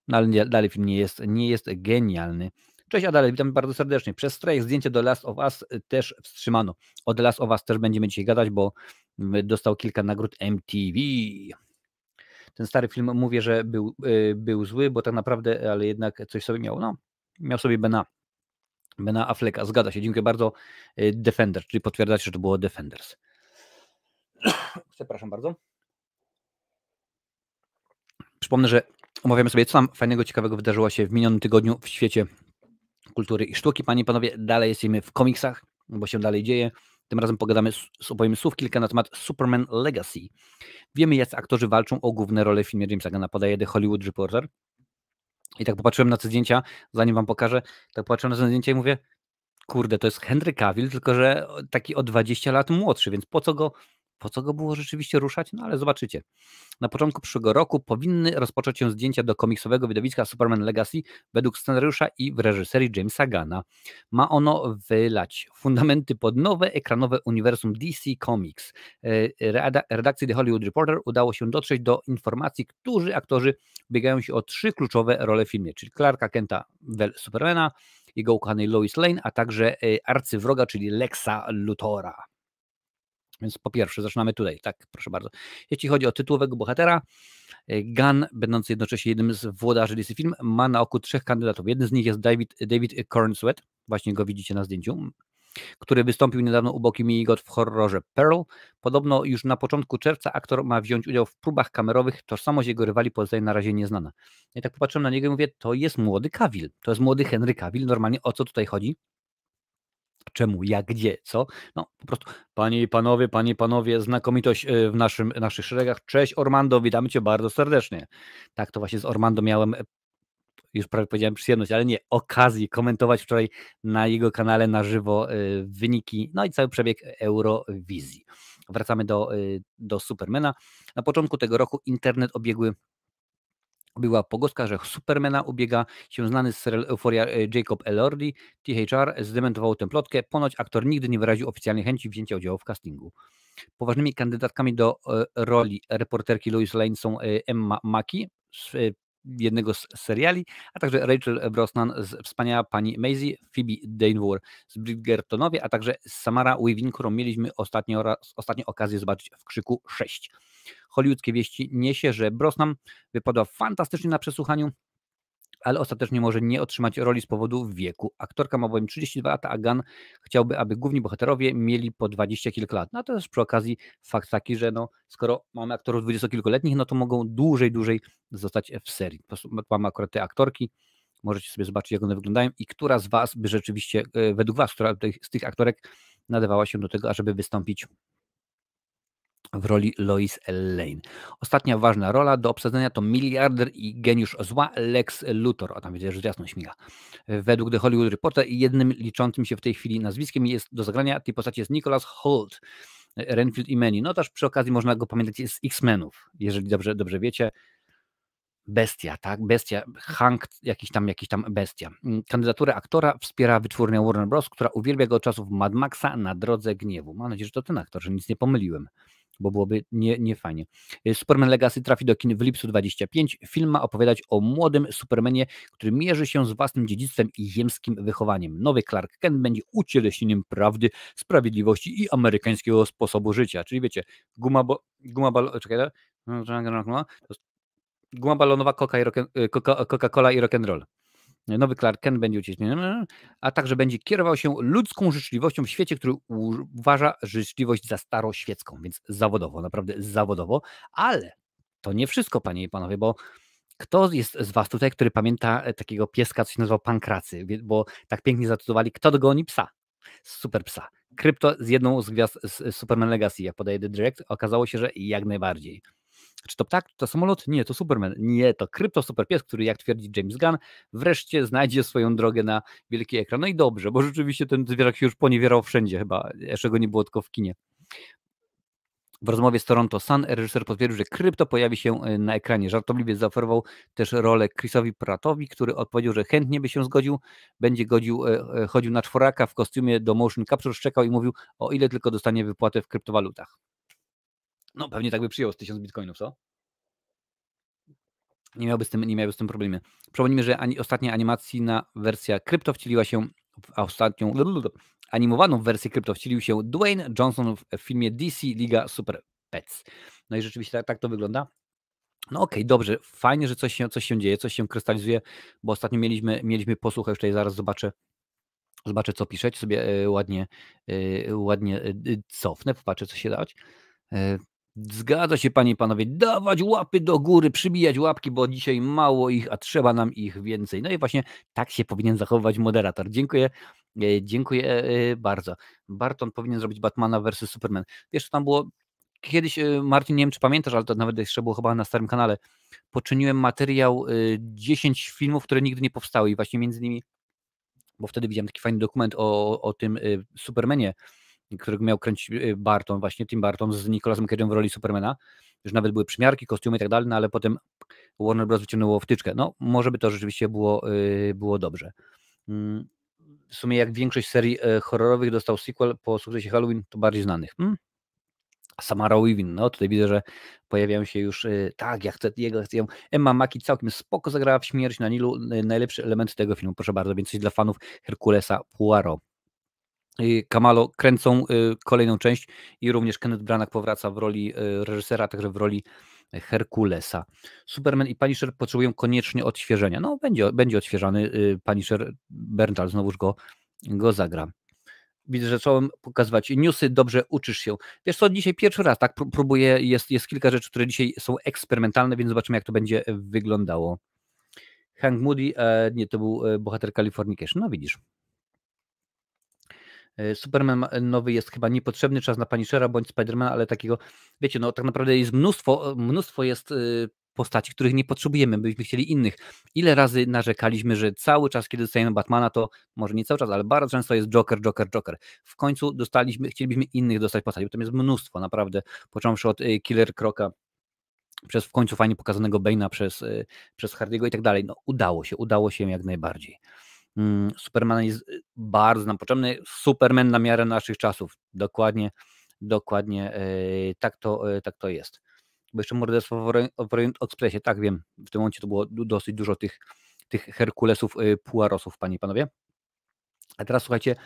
no ale nie, dalej film nie jest, nie jest genialny. Cześć Adale, witam bardzo serdecznie. Przez strajk zdjęcie do Last of Us y, też wstrzymano. O The Last of Us też będziemy dzisiaj gadać, bo mm, dostał kilka nagród MTV. Ten stary film mówię, że był, yy, był zły, bo tak naprawdę, ale jednak coś sobie miał. No, miał sobie Bena, Bena Afflecka. Zgadza się, dziękuję bardzo. Y, Defender, czyli potwierdzacie, że to było Defenders. <coughs> Przepraszam bardzo. Przypomnę, że omawiamy sobie, co tam fajnego, ciekawego wydarzyło się w minionym tygodniu w świecie kultury i sztuki. Panie i panowie, dalej jesteśmy w komiksach, bo się dalej dzieje. Tym razem pogadamy, opowiemy słów kilka na temat Superman Legacy. Wiemy, jak aktorzy walczą o główne role w filmie Jamesa Gunna, podaje The Hollywood Reporter. I tak popatrzyłem na te zdjęcia, zanim wam pokażę, tak popatrzyłem na te zdjęcia i mówię, kurde, to jest Henry Cavill, tylko że taki o 20 lat młodszy, więc po co go po co go było rzeczywiście ruszać, no ale zobaczycie. Na początku przyszłego roku powinny rozpocząć się zdjęcia do komiksowego widowiska Superman Legacy według scenariusza i w reżyserii Jamesa Gana. Ma ono wylać fundamenty pod nowe ekranowe uniwersum DC Comics. E, redakcji The Hollywood Reporter udało się dotrzeć do informacji, którzy aktorzy biegają się o trzy kluczowe role w filmie, czyli Clarka Kenta Well Supermana, jego ukochanej Lois Lane, a także e, arcywroga, czyli Lexa Luthora. Więc po pierwsze, zaczynamy tutaj, tak, proszę bardzo. Jeśli chodzi o tytułowego bohatera, e, Gunn, będący jednocześnie jednym z włodarzy DC Film, ma na oku trzech kandydatów. Jeden z nich jest David, David Cornsweet, właśnie go widzicie na zdjęciu, który wystąpił niedawno u boki Minigot w horrorze Pearl. Podobno już na początku czerwca aktor ma wziąć udział w próbach kamerowych, tożsamość jego rywali pozostaje na razie nieznana. I tak popatrzyłem na niego i mówię, to jest młody Kawil, to jest młody Henry Kawil, normalnie o co tutaj chodzi? czemu, jak, gdzie, co. No po prostu, panie i panowie, panie i panowie, znakomitość e, w naszym, naszych szeregach. Cześć Ormando, witamy cię bardzo serdecznie. Tak to właśnie z Ormando miałem, e, już prawie powiedziałem przyjemność, ale nie, okazję komentować wczoraj na jego kanale na żywo e, wyniki, no i cały przebieg Eurowizji. Wracamy do, do Supermana. Na początku tego roku internet obiegły była pogłoska, że Supermana ubiega się znany z serial Euforia e, Jacob Elordi. THR zdementował tę plotkę. Ponoć aktor nigdy nie wyraził oficjalnej chęci wzięcia udziału w castingu. Poważnymi kandydatkami do e, roli reporterki Louise Lane są e, Emma Maki z jednego z seriali, a także Rachel Brosnan z Wspaniała Pani Maisie, Phoebe Dainwood z Bridgertonowie, a także Samara Weaving, którą mieliśmy ostatnio, ostatnio okazję zobaczyć w Krzyku 6. Hollywoodzkie wieści niesie, że Brosnan wypadła fantastycznie na przesłuchaniu, ale ostatecznie może nie otrzymać roli z powodu wieku. Aktorka ma bowiem 32 lata, a Gunn chciałby, aby główni bohaterowie mieli po 20 kilka lat. No to też przy okazji fakt taki, że no, skoro mamy aktorów 20-kilkuletnich, no to mogą dłużej, dłużej zostać w serii. Po prostu mamy akurat te aktorki, możecie sobie zobaczyć, jak one wyglądają i która z Was by rzeczywiście, e, według Was, która z tych aktorek nadawała się do tego, ażeby wystąpić w roli Lois Lane. Ostatnia ważna rola do obsadzenia to miliarder i geniusz zła Lex Luthor. O tam widzę, że jasno śmiga. Według The Hollywood Reporter jednym liczącym się w tej chwili nazwiskiem jest do zagrania tej postaci jest Nicholas Holt. Renfield i Meni. No też przy okazji można go pamiętać z X-Menów, jeżeli dobrze, dobrze wiecie. Bestia, tak? Bestia, Hank, jakiś tam, jakiś tam bestia. Mm, kandydaturę aktora wspiera wytwórnia Warner Bros., która uwielbia go od czasów Mad Maxa na drodze gniewu. Mam nadzieję, że to ten aktor, że nic nie pomyliłem bo byłoby nie, nie fajnie. Superman Legacy trafi do kin w lipcu 25. Film ma opowiadać o młodym Supermanie, który mierzy się z własnym dziedzictwem i ziemskim wychowaniem. Nowy Clark Kent będzie ucieleśnieniem prawdy, sprawiedliwości i amerykańskiego sposobu życia. Czyli wiecie, guma, bo, guma bal, czekaj, guma balonowa, Coca-Cola i rock'n'roll. Coca Nowy Clark Kent będzie ucieczniony, a także będzie kierował się ludzką życzliwością w świecie, który uważa życzliwość za staroświecką, więc zawodowo, naprawdę zawodowo, ale to nie wszystko, panie i panowie, bo kto jest z was tutaj, który pamięta e, takiego pieska, co się nazywał Pankracy, bo tak pięknie zacytowali, Kto dogoni psa? Super psa. Krypto z jedną z gwiazd z Superman Legacy, jak podaje The Direct, okazało się, że jak najbardziej. Czy to ptak, czy to samolot? Nie, to Superman. Nie, to krypto superpies, który jak twierdzi James Gunn, wreszcie znajdzie swoją drogę na wielki ekran. No i dobrze, bo rzeczywiście ten zwierzak się już poniewierał wszędzie chyba, jeszcze go nie było tylko w kinie. W rozmowie z Toronto Sun reżyser potwierdził, że krypto pojawi się e, na ekranie. Żartobliwie zaoferował też rolę Chrisowi Pratowi, który odpowiedział, że chętnie by się zgodził, będzie godził, e, e, chodził na czworaka w kostiumie do motion capture, szczekał i mówił, o ile tylko dostanie wypłatę w kryptowalutach. No pewnie tak by przyjął z 1000 bitcoinów, co? Nie miałby z tym, nie miałby z tym problemu Przypomnijmy, że ani, ostatnia na wersja krypto wcieliła się, w ostatnią <laughs> animowaną wersję krypto wcielił się Dwayne Johnson w filmie DC Liga Super Pets. No i rzeczywiście tak, tak to wygląda. No okej, okay, dobrze, fajnie, że coś się, coś się dzieje, coś się krystalizuje, bo ostatnio mieliśmy, mieliśmy posłuchę, już tutaj zaraz zobaczę, zobaczę co piszeć, sobie e, ładnie, e, ładnie e, cofnę, popatrzę co się dać. Zgadza się, panie i panowie, dawać łapy do góry, przybijać łapki, bo dzisiaj mało ich, a trzeba nam ich więcej. No i właśnie tak się powinien zachowywać moderator. Dziękuję, e, dziękuję e, bardzo. Barton powinien zrobić Batmana versus Superman. Wiesz, co tam było kiedyś, e, Marcin, nie wiem czy pamiętasz, ale to nawet jeszcze było chyba na starym kanale, poczyniłem materiał 10 filmów, które nigdy nie powstały i właśnie między nimi, bo wtedy widziałem taki fajny dokument o, o tym Supermanie, którego miał kręcić y, Barton, właśnie Tim Barton z Nicolasem Cage'em w roli Supermana. Już nawet były przymiarki, kostiumy i tak dalej, no ale potem Warner Bros. wyciągnęło wtyczkę. No, może by to rzeczywiście było, y, było dobrze. Mm, w sumie jak większość serii e, horrorowych dostał sequel po sukcesie Halloween, to bardziej znanych. Hmm? Samara Weaving, no tutaj widzę, że pojawiają się już, y, tak, ja chcę, jego chcę ją. Emma Maki całkiem spoko zagrała w Śmierć na Nilu, najlepszy element tego filmu, proszę bardzo, więc coś dla fanów Herkulesa Poirot. Y, Kamalo kręcą y, kolejną część i również Kenneth Branagh powraca w roli y, reżysera, także w roli Herkulesa. Superman i Punisher potrzebują koniecznie odświeżenia. No, będzie, będzie odświeżany Punisher, Berndal, znowuż go, go zagra. Widzę, że trzeba pokazywać newsy, dobrze uczysz się. Wiesz co, dzisiaj pierwszy raz tak próbuję, jest, jest kilka rzeczy, które dzisiaj są eksperymentalne, więc zobaczymy jak to będzie wyglądało. Hank Moody, e, nie, to był e, bohater Californication, no widzisz, E, Superman e, nowy jest chyba niepotrzebny, czas na Punishera bądź Spidermana, ale takiego, wiecie, no tak naprawdę jest mnóstwo, e, mnóstwo jest postaci, których nie potrzebujemy, byśmy chcieli innych. Ile razy narzekaliśmy, że cały czas, kiedy dostajemy Batmana, to może nie cały czas, ale bardzo często jest Joker, Joker, Joker. W końcu dostaliśmy, chcielibyśmy innych dostać postaci, bo tam jest mnóstwo naprawdę, począwszy od Killer Kroka, przez w końcu fajnie pokazanego Bane'a, przez, przez Hardiego i tak dalej. No udało się, udało się jak najbardziej. Mm, Superman jest y, bardzo nam potrzebny. Superman na miarę naszych czasów. Dokładnie, dokładnie y, tak to, y, tak to jest. Bo jeszcze morderstwo w Orient Expressie, tak wiem, w tym momencie to było dosyć dużo tych, tych Herkulesów, Puarosów, panie i panowie. A teraz słuchajcie,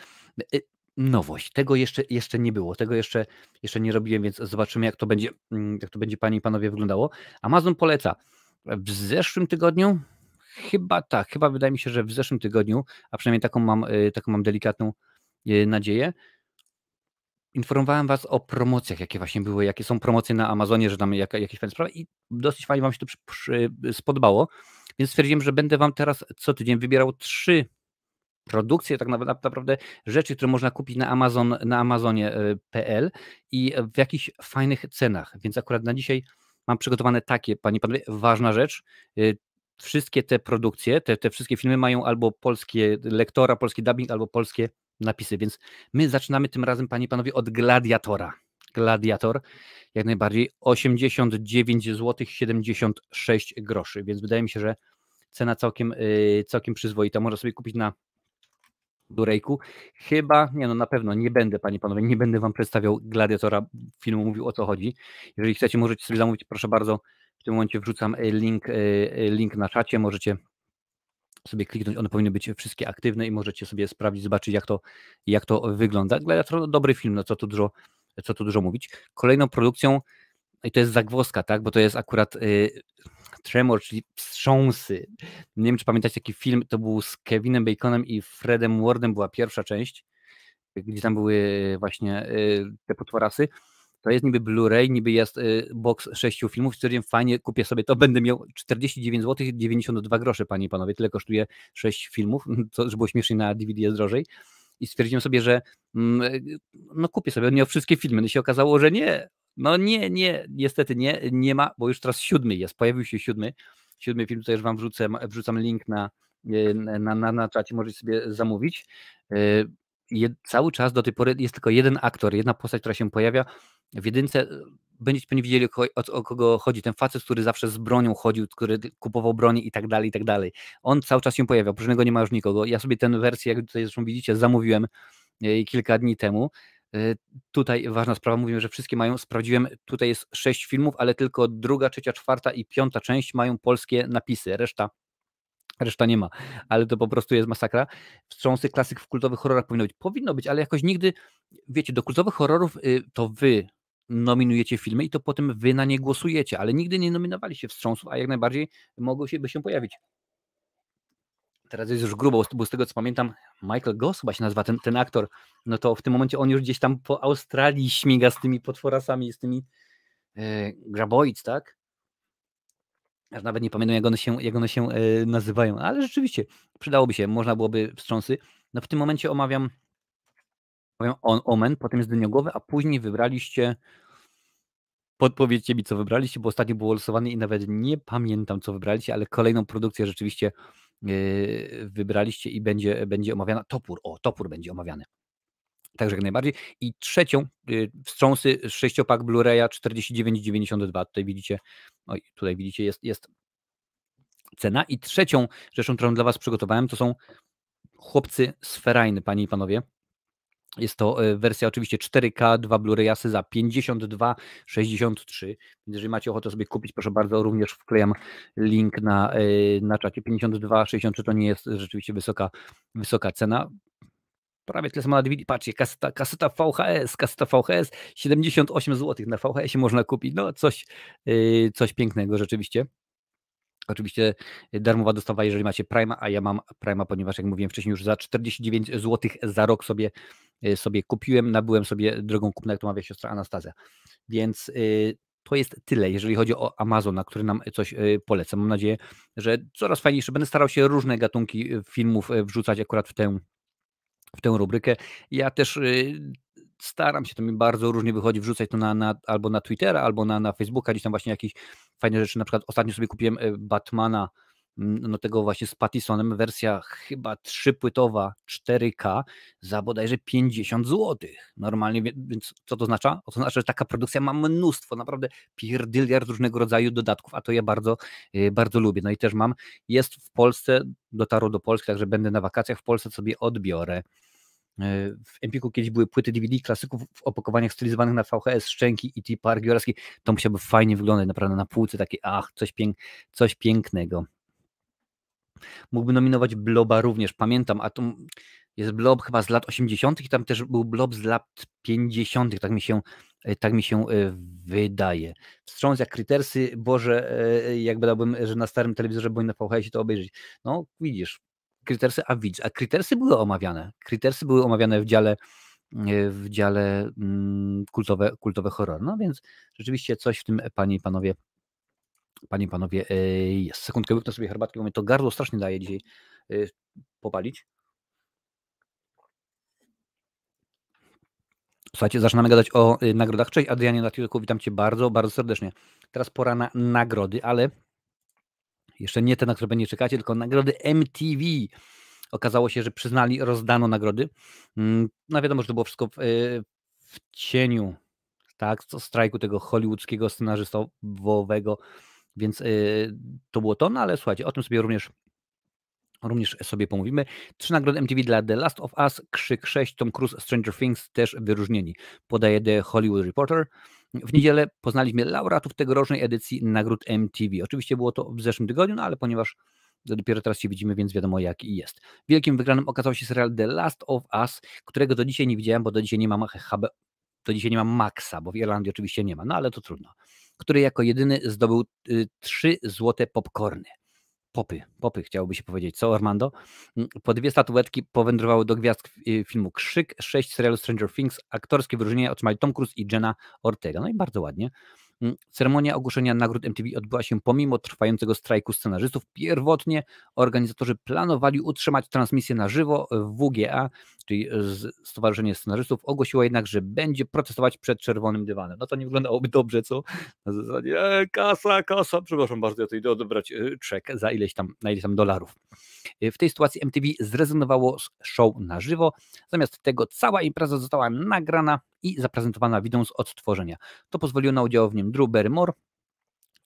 nowość. Tego jeszcze, jeszcze nie było, tego jeszcze, jeszcze nie robiłem, więc zobaczymy, jak to będzie, mm, jak to będzie, panie i panowie, wyglądało. Amazon poleca. W zeszłym tygodniu, Chyba tak, chyba wydaje mi się, że w zeszłym tygodniu, a przynajmniej taką mam, y, taką mam delikatną y, nadzieję, informowałem Was o promocjach, jakie właśnie były, jakie są promocje na Amazonie, że tam jakieś fajne sprawy i dosyć fajnie Wam się to przy, przy, y, spodobało, więc stwierdziłem, że będę Wam teraz co tydzień wybierał trzy produkcje, tak naprawdę rzeczy, które można kupić na Amazon, na amazonie.pl i w jakichś fajnych cenach, więc akurat na dzisiaj mam przygotowane takie, Panie Panowie, ważna rzecz, wszystkie te produkcje, te, te wszystkie filmy mają albo polskie lektora, polski dubbing, albo polskie napisy, więc my zaczynamy tym razem, panie i panowie, od Gladiatora. Gladiator, jak najbardziej 89 zł 76 groszy, więc wydaje mi się, że cena całkiem, y, całkiem przyzwoita. Można sobie kupić na Durejku. Chyba, nie no na pewno nie będę, panie panowie, nie będę wam przedstawiał Gladiatora filmu, mówił o co chodzi. Jeżeli chcecie, możecie sobie zamówić, proszę bardzo, w tym momencie wrzucam e, link, e, e, link na czacie, możecie sobie kliknąć, one powinny być wszystkie aktywne i możecie sobie sprawdzić, zobaczyć jak to, jak to wygląda. To dobry film, no co tu dużo, co tu dużo mówić. Kolejną produkcją, i to jest zagwozdka, tak, bo to jest akurat y, Tremor, czyli Wstrząsy. Nie wiem, czy pamiętacie taki film, to był z Kevinem Baconem i Fredem Wardem była pierwsza część, gdzie tam były właśnie y, te potworasy to jest niby Blu-ray, niby jest y, box sześciu filmów, stwierdziłem fajnie, kupię sobie to, będę miał 49 zł 92 grosze, panie i panowie, tyle kosztuje sześć filmów, <laughs> żeby było śmiesznie na DVD jest drożej i stwierdziłem sobie, że mm, no kupię sobie, nie o wszystkie filmy, no się okazało, że nie, no nie, nie, niestety nie, nie ma, bo już teraz siódmy jest, pojawił się siódmy, siódmy film, tutaj już wam wrzucę, wrzucam link na, y, na, na, na czacie, możecie sobie zamówić, y, cały czas do tej pory jest tylko jeden aktor, jedna postać, która się pojawia. W jedynce e, będziecie pewnie widzieli, o, o, kogo chodzi. Ten facet, który zawsze z bronią chodził, który kupował broni i tak dalej, i tak dalej. On cały czas się pojawia, oprócz niego nie ma już nikogo. Ja sobie tę wersję, jak tutaj zresztą widzicie, zamówiłem e, kilka dni temu. E, tutaj ważna sprawa, mówimy, że wszystkie mają, sprawdziłem, tutaj jest sześć filmów, ale tylko druga, trzecia, czwarta i piąta część mają polskie napisy, reszta Reszta nie ma, ale to po prostu jest masakra. Wstrząsy klasyk w kultowych horrorach powinno być. Powinno być, ale jakoś nigdy, wiecie, do kultowych horrorów y, to wy nominujecie filmy i to potem wy na nie głosujecie, ale nigdy nie nominowaliście wstrząsów, a jak najbardziej mogą się, by się pojawić. Teraz jest już grubo, bo z tego co pamiętam, Michael Goss chyba się nazywa ten, ten aktor, no to w tym momencie on już gdzieś tam po Australii śmiga z tymi potworasami, z tymi e, graboids, tak? Aż nawet nie pamiętam, jak one się, jak one się e, nazywają, ale rzeczywiście przydałoby się, można byłoby wstrząsy. No w tym momencie omawiam powiem on, Omen, potem jest Dyniogowy, a później wybraliście podpowiedzcie mi, co wybraliście, bo ostatnio było losowane i nawet nie pamiętam, co wybraliście, ale kolejną produkcję rzeczywiście yy, wybraliście i będzie, będzie omawiana. Topór, o, topór będzie omawiany. Także jak najbardziej. I trzecią, yy, wstrząsy sześciopak Blu-raya 49,92. Tutaj widzicie, oj, tutaj widzicie, jest, jest cena. I trzecią rzeczą, którą dla Was przygotowałem, to są chłopcy Ferajny, panie i panowie. Jest to e, wersja oczywiście 4K, dwa Blu-rayasy za 52,63. Więc jeżeli macie ochotę sobie kupić, proszę bardzo, również wklejam link na, e, na czacie. 52,63 to nie jest rzeczywiście wysoka, wysoka cena. Prawie tyle samo na DVD. Patrzcie, kaseta, kaseta VHS, kaseta VHS, 78 zł na vhs można kupić. No coś, e, coś pięknego rzeczywiście. Oczywiście darmowa dostawa, jeżeli macie Prima, a ja mam Prima, ponieważ jak mówiłem wcześniej, już za 49 zł za rok sobie Y, sobie kupiłem, nabyłem sobie drogą kupna, jak to mawia siostra Anastazja. Więc y, to jest tyle, jeżeli chodzi o Amazon, który nam coś y, poleca. Mam nadzieję, że coraz fajniejsze. Będę starał się różne gatunki filmów wrzucać akurat w tę, w tę rubrykę. Ja też staram się, to mi bardzo różnie wychodzi, wrzucać to na, na, albo na Twittera, albo na, na Facebooka, gdzieś tam właśnie jakieś fajne rzeczy. Na przykład ostatnio sobie kupiłem Batmana no tego właśnie z Pattisonem wersja chyba trzypłytowa 4K za bodajże 50 zł. Normalnie, więc co to oznacza? To znaczy, że taka produkcja ma mnóstwo, naprawdę pierdyliard różnego rodzaju dodatków, a to ja bardzo, y, bardzo lubię. No i też mam, jest w Polsce, dotarło do Polski, także będę na wakacjach w Polsce sobie odbiorę. Y, w Empiku kiedyś były płyty DVD klasyków w opakowaniach stylizowanych na VHS, Szczęki, E.T. Park, Juraski. To musiałoby fajnie wyglądać naprawdę na półce, takie ach, coś, pięk, coś pięknego. Mógłby nominować Bloba również, pamiętam, a tu jest Blob chyba z lat 80. i tam też był Blob z lat 50., tak mi się, e, tak mi się e, wydaje. Wstrząs jak krytersy, Boże, e, jakby dałbym, że na starym telewizorze bądź na VHS to obejrzeć. No widzisz, krytersy, a widz, a krytersy były omawiane. Krytersy były omawiane w dziale w dziale mm, kultowe, kultowe horror. No więc rzeczywiście coś w tym, panie i panowie, Panie i panowie, e, jest. Sekundkę łyknę sobie herbatkę, bo mi to gardło strasznie daje dzisiaj e, popalić. Słuchajcie, zaczynamy gadać o e, nagrodach. Cześć Adrianie Latiuku, witam Cię bardzo, bardzo serdecznie. Teraz pora na nagrody, ale jeszcze nie te, na które będzie czekacie, tylko nagrody MTV. Okazało się, że przyznali, rozdano nagrody. Mm, no wiadomo, że to było wszystko w, w cieniu tak, strajku tego hollywoodzkiego scenarzystowego więc y, to było to, no ale słuchajcie, o tym sobie również również sobie pomówimy. Trzy nagrody MTV dla The Last of Us, Krzyk 6, Tom Cruise, Stranger Things też wyróżnieni. Podaje The Hollywood Reporter. W niedzielę poznaliśmy laureatów tegorocznej edycji nagród MTV. Oczywiście było to w zeszłym tygodniu, no ale ponieważ dopiero teraz się widzimy, więc wiadomo jak jest. Wielkim wygranym okazał się serial The Last of Us, którego do dzisiaj nie widziałem, bo do dzisiaj nie mam HBO, do dzisiaj nie mam Maxa, bo w Irlandii oczywiście nie ma, no ale to trudno który jako jedyny zdobył y, trzy złote popcorny. Popy, popy chciałoby się powiedzieć, co Ormando? Mm, po dwie statuetki powędrowały do gwiazd y, filmu Krzyk, sześć serialu Stranger Things, aktorskie wyróżnienia otrzymali Tom Cruise i Jenna Ortega. No i bardzo ładnie. Mm, ceremonia ogłoszenia nagród MTV odbyła się pomimo trwającego strajku scenarzystów. Pierwotnie organizatorzy planowali utrzymać transmisję na żywo. WGA, czyli Stowarzyszenie Scenarzystów, ogłosiło jednak, że będzie protestować przed czerwonym dywanem. No to nie wyglądałoby dobrze, co? Na zasadzie e, kasa, kasa, przepraszam bardzo, ja to idę odebrać e, czek za ileś tam, na ileś tam dolarów. E, w tej sytuacji MTV zrezygnowało z show na żywo. Zamiast tego cała impreza została nagrana i zaprezentowana widą z odtworzenia. To pozwoliło na udział w nim Drew Barrymore,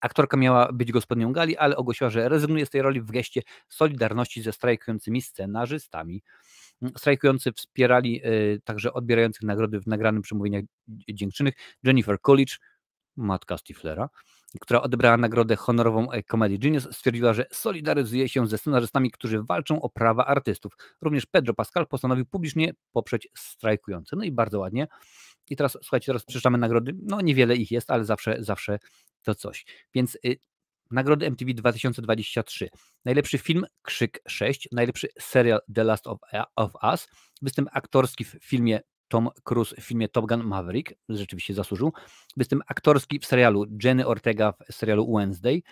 Aktorka miała być gospodnią gali, ale ogłosiła, że rezygnuje z tej roli w geście solidarności ze strajkującymi scenarzystami. Mm, strajkujący wspierali y, także odbierających nagrody w nagranym przemówieniach dziękczynych Jennifer Coolidge, matka Stiflera, która odebrała nagrodę honorową e, Comedy Genius, stwierdziła, że solidaryzuje się ze scenarzystami, którzy walczą o prawa artystów. Również Pedro Pascal postanowił publicznie poprzeć strajkujące. No i bardzo ładnie. I teraz, słuchajcie, teraz przeczytamy nagrody. No niewiele ich jest, ale zawsze, zawsze to coś. Więc y, nagrody MTV 2023. Najlepszy film Krzyk 6, najlepszy serial The Last of, e, of Us, występ aktorski w filmie Tom Cruise w filmie Top Gun Maverick, rzeczywiście zasłużył. Występ aktorski w serialu Jenny Ortega w serialu Wednesday.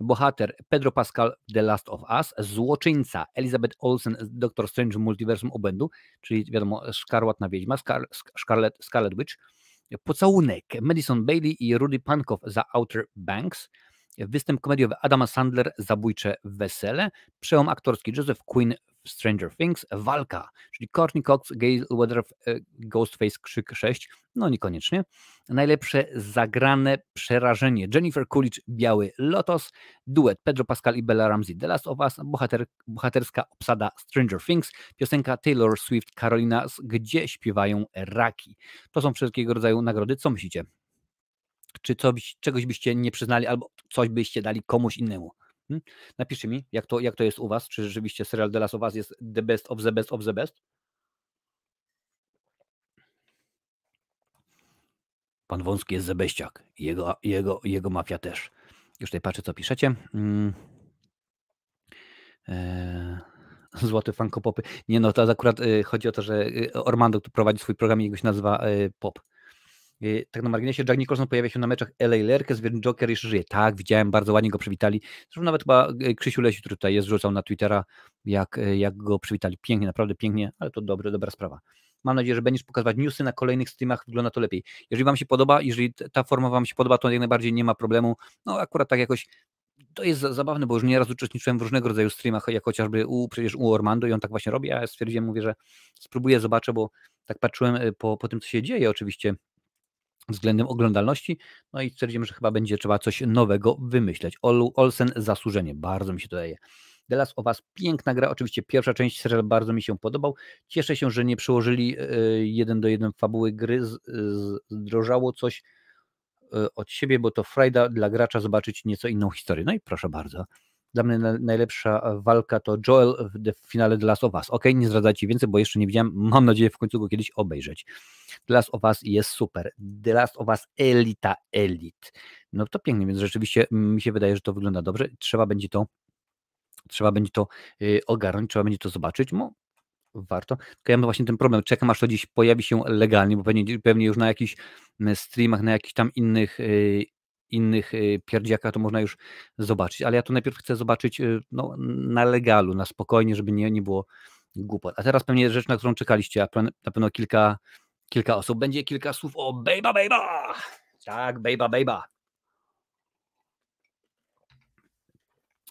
Bohater Pedro Pascal The Last of Us, złoczyńca Elizabeth Olsen z Doctor Strange Multiversum Obędu, czyli wiadomo, szkarłatna wiedźma, Scar Scarlet, Scarlet Witch, pocałunek Madison Bailey i Rudy Pankow za Outer Banks, występ komediowy Adama Sandler Zabójcze Wesele, przełom aktorski Joseph Quinn Stranger Things, Walka, czyli Courtney Cox, Gail Weather, e, Ghostface, Krzyk 6, no niekoniecznie. Najlepsze zagrane przerażenie, Jennifer Coolidge, Biały Lotos, duet Pedro Pascal i Bella Ramsey, The Last of Us, bohater, bohaterska obsada Stranger Things, piosenka Taylor Swift, Carolina, gdzie śpiewają raki. To są wszelkiego rodzaju nagrody, co myślicie? Czy coś, czegoś byście nie przyznali albo coś byście dali komuś innemu? Mhm. Napiszcie mi, jak to, jak to jest u Was, czy rzeczywiście serial The Last of Us jest the best of the best of the best? Pan Wąski jest zebeściak, jego, jego, jego mafia też. Już tutaj patrzę, co piszecie. Hmm. Eee, złoty popy. Nie no, to akurat y, chodzi o to, że e, Ormando tu prowadzi swój program i jego się nazywa y, Pop. Y, tak na marginesie, Jack Nicholson pojawia się na meczach LA Lakers, więc Joker jeszcze żyje. Tak, widziałem, bardzo ładnie go przywitali. Zresztą nawet chyba y, Krzysiu Lesiu, który tutaj jest, rzucał na Twittera, jak, y, jak go przywitali. Pięknie, naprawdę pięknie, ale to dobre, dobra sprawa. Mam nadzieję, że będziesz pokazywać newsy na kolejnych streamach, wygląda to lepiej. Jeżeli Wam się podoba, jeżeli ta forma Wam się podoba, to jak najbardziej nie ma problemu. No akurat tak jakoś to jest zabawne, bo już nieraz uczestniczyłem w różnego rodzaju streamach, jak chociażby u, przecież u Ormando i on tak właśnie robi, a ja stwierdziłem, mówię, że spróbuję, zobaczę, bo tak patrzyłem po, po tym, co się dzieje oczywiście względem oglądalności. No i stwierdzimy, że chyba będzie trzeba coś nowego wymyśleć. Olu Olsen zasłużenie, bardzo mi się to daje. Last o Was piękna gra. Oczywiście pierwsza część serial bardzo mi się podobał. Cieszę się, że nie przyłożyli e, jeden do jeden fabuły gry. Zdrożało coś e, od siebie, bo to frajda dla gracza zobaczyć nieco inną historię. No i proszę bardzo. Dla mnie najlepsza e, walka to Joel w, w finale The Last of Us. Ok, nie zdradzajcie więcej, bo jeszcze nie widziałem. Mam nadzieję w końcu go kiedyś obejrzeć. The Last of Us jest super. The Last of Us elita elit. No to pięknie, więc rzeczywiście mi się wydaje, że to wygląda dobrze. Trzeba będzie to trzeba będzie to y, ogarnąć, trzeba będzie to zobaczyć. No, warto. Tylko ja mam właśnie ten problem, czekam aż to dziś pojawi się legalnie, bo pewnie, pewnie już na jakichś mm, streamach, na jakichś tam innych y, innych y, pierdziaka, to można już zobaczyć. Ale ja to najpierw chcę zobaczyć y, no, na legalu, na spokojnie, żeby nie, nie było głupot. A teraz pewnie rzecz, na którą czekaliście, a na pewno kilka, kilka osób. Będzie kilka słów o Bejba Bejba! Tak, Bejba Bejba.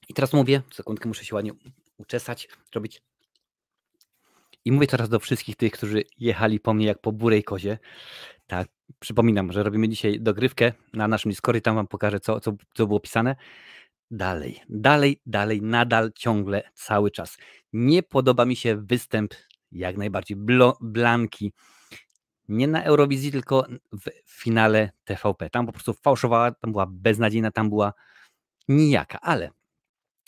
I teraz mówię, sekundkę muszę się ładnie uczesać, zrobić I mówię teraz do wszystkich tych, którzy jechali po mnie jak po burej kozie. Tak, przypominam, że robimy dzisiaj dogrywkę na naszym Discordzie, tam wam pokażę, co, co, co było pisane. Dalej, dalej, dalej, nadal, ciągle, cały czas. Nie podoba mi się występ jak najbardziej Blanki. Nie na Eurowizji, tylko w finale TVP. Tam po prostu fałszowała, tam była beznadziejna, tam była nijaka, ale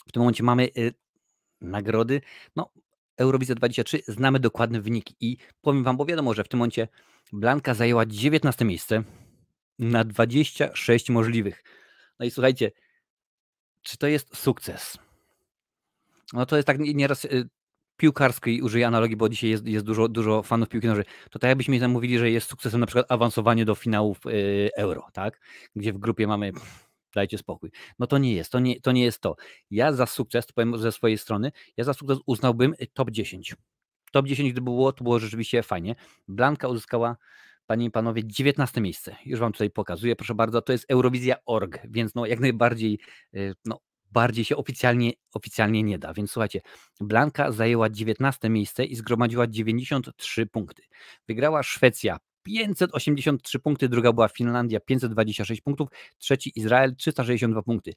w tym momencie mamy y, nagrody. No, Eurowizja 23, znamy dokładne wyniki i powiem Wam, bo wiadomo, że w tym momencie Blanka zajęła 19 miejsce na 26 możliwych. No i słuchajcie, czy to jest sukces? No to jest tak nieraz y, piłkarskiej użyję analogii, bo dzisiaj jest, jest dużo, dużo fanów piłki nożnej, to tak jakbyśmy tam mówili, że jest sukcesem na przykład awansowanie do finałów yy, euro, tak? Gdzie w grupie mamy, pff, dajcie spokój. No to nie jest, to nie, to nie jest to. Ja za sukces, to powiem ze swojej strony, ja za sukces uznałbym top 10. Top 10, gdyby było, to było rzeczywiście fajnie. Blanka uzyskała, panie i panowie, 19 miejsce. Już wam tutaj pokazuję, proszę bardzo, to jest Eurowizja.org, więc no jak najbardziej, y, no bardziej się oficjalnie, oficjalnie nie da. Więc słuchajcie, Blanka zajęła 19 miejsce i zgromadziła 93 punkty. Wygrała Szwecja 583 punkty, druga była Finlandia 526 punktów, trzeci Izrael 362 punkty.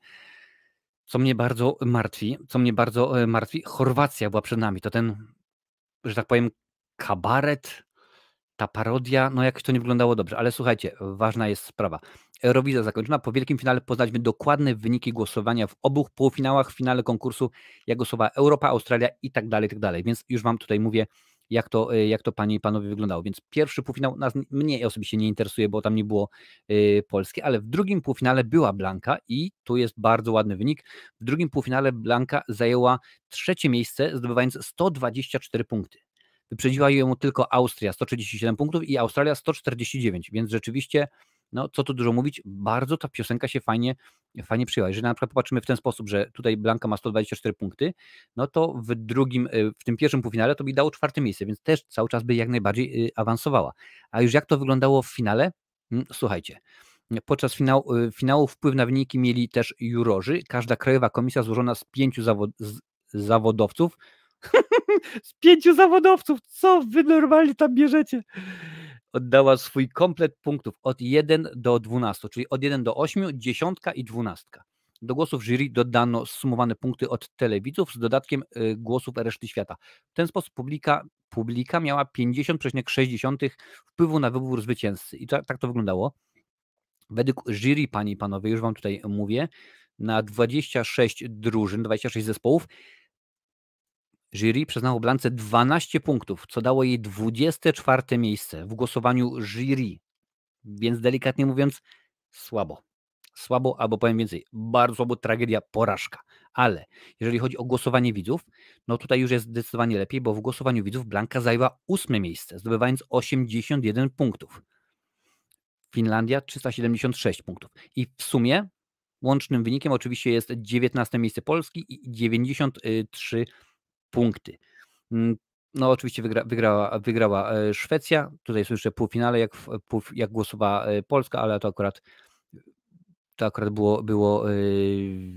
Co mnie bardzo martwi, co mnie bardzo e, martwi, Chorwacja była przed nami. To ten że tak powiem, kabaret, ta parodia, no jakoś to nie wyglądało dobrze, ale słuchajcie, ważna jest sprawa. Eurowizja zakończona. Po wielkim finale poznaliśmy dokładne wyniki głosowania w obu półfinałach, w finale konkursu, jak głosowała Europa, Australia i tak dalej, i tak dalej. Więc już Wam tutaj mówię, jak to, y, jak to panie i panowie wyglądało. Więc pierwszy półfinał nas, mnie osobiście nie interesuje, bo tam nie było y, Polski, ale w drugim półfinale była Blanka i tu jest bardzo ładny wynik. W drugim półfinale Blanka zajęła trzecie miejsce, zdobywając 124 punkty. Wyprzedziła ją tylko Austria 137 punktów i Australia 149, więc rzeczywiście no co tu dużo mówić, bardzo ta piosenka się fajnie, fajnie przyjęła. Jeżeli na przykład popatrzymy w ten sposób, że tutaj Blanka ma 124 punkty, no to w drugim, y, w tym pierwszym półfinale to by dało czwarte miejsce, więc też cały czas by jak najbardziej y, awansowała. A już jak to wyglądało w finale? Mm, słuchajcie, Podczas finału, y, finału wpływ na wyniki mieli też jurorzy. Każda krajowa komisja złożona z pięciu zawod, z, zawodowców. <laughs> z pięciu zawodowców! Co wy normalnie tam bierzecie? oddała swój komplet punktów od 1 do 12, czyli od 1 do 8, dziesiątka i dwunastka. Do głosów jury dodano sumowane punkty od telewidzów z dodatkiem y, głosów reszty świata. W ten sposób publika, publika miała 50,6 wpływu na wybór zwycięzcy. I tak to wyglądało. Według jury, panie i panowie, już wam tutaj mówię, na 26 drużyn, 26 zespołów, Jury przyznało Blance 12 punktów, co dało jej 24 miejsce w głosowaniu jury. Więc delikatnie mówiąc, słabo. Słabo, albo powiem więcej, bardzo słabo, tragedia, porażka. Ale jeżeli chodzi o głosowanie widzów, no tutaj już jest zdecydowanie lepiej, bo w głosowaniu widzów Blanka zajęła 8 miejsce, zdobywając 81 punktów. Finlandia 376 punktów. I w sumie łącznym wynikiem oczywiście jest 19 miejsce Polski i 93 punkty. Mm, no oczywiście wygra, wygrała, wygrała e, Szwecja, tutaj są jeszcze półfinale, jak, jak głosowała e, Polska, ale to akurat to akurat było, było e,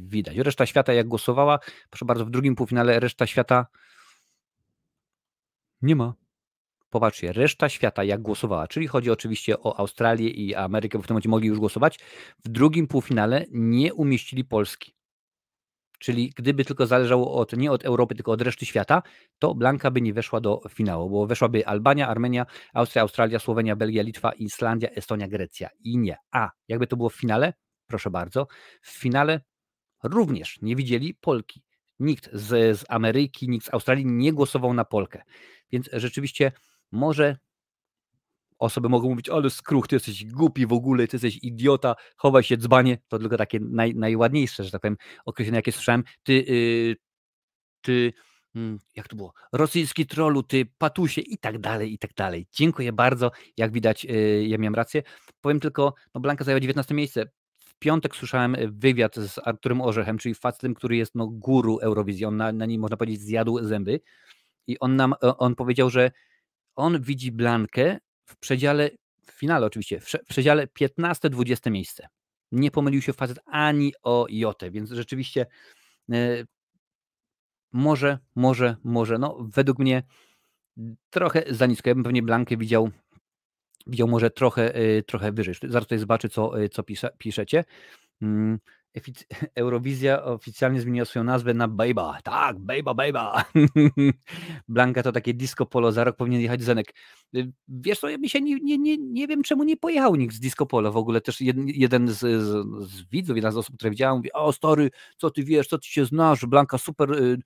widać. Reszta świata jak głosowała, proszę bardzo, w drugim półfinale reszta świata nie ma. Popatrzcie, reszta świata jak głosowała, czyli chodzi oczywiście o Australię i Amerykę, bo w tym momencie mogli już głosować. W drugim półfinale nie umieścili Polski. Czyli gdyby tylko zależało od, nie od Europy, tylko od reszty świata, to Blanka by nie weszła do finału, bo weszłaby Albania, Armenia, Austria, Australia, Słowenia, Belgia, Litwa, Islandia, Estonia, Grecja. I nie. A jakby to było w finale? Proszę bardzo. W finale również nie widzieli Polki. Nikt z, z Ameryki, nikt z Australii nie głosował na Polkę. Więc rzeczywiście może osoby mogą mówić, ale skruch, ty jesteś głupi w ogóle, ty jesteś idiota, chowaj się, dzbanie, to tylko takie naj, najładniejsze, że tak powiem, określenie, jakie słyszałem, ty, yy, ty, mm, jak to było, rosyjski trolu, ty patusie i tak dalej, i tak dalej. Dziękuję bardzo, jak widać, yy, ja miałem rację. Powiem tylko, no Blanka zajęła 19 miejsce, W piątek słyszałem y, wywiad z Arturem Orzechem, czyli facetem, który jest no, guru Eurowizji. On na, na nim, można powiedzieć, zjadł zęby. I on nam on powiedział, że on widzi Blankę w przedziale, w finale oczywiście, w przedziale 15-20 miejsce. Nie pomylił się facet ani o jotę, więc rzeczywiście e, może, może, może, no według mnie trochę za nisko. Ja bym pewnie Blankę widział, widział może trochę, e, trochę wyżej. Zaraz tutaj zobaczę, co, e, co pisze, piszecie. Mm. <laughs> Eurowizja oficjalnie zmieniła swoją nazwę na Bejba. Tak, Bejba, Bejba. <laughs> Blanka to takie disco polo, za rok powinien jechać Zenek. Y, wiesz co, ja mi się nie, nie, nie, nie wiem, czemu nie pojechał nikt z disco polo. W ogóle też jeden, jeden z, z, z, widzów, jedna z osób, które widziałem, mówi, o story, co ty wiesz, co ty się znasz, Blanka super y,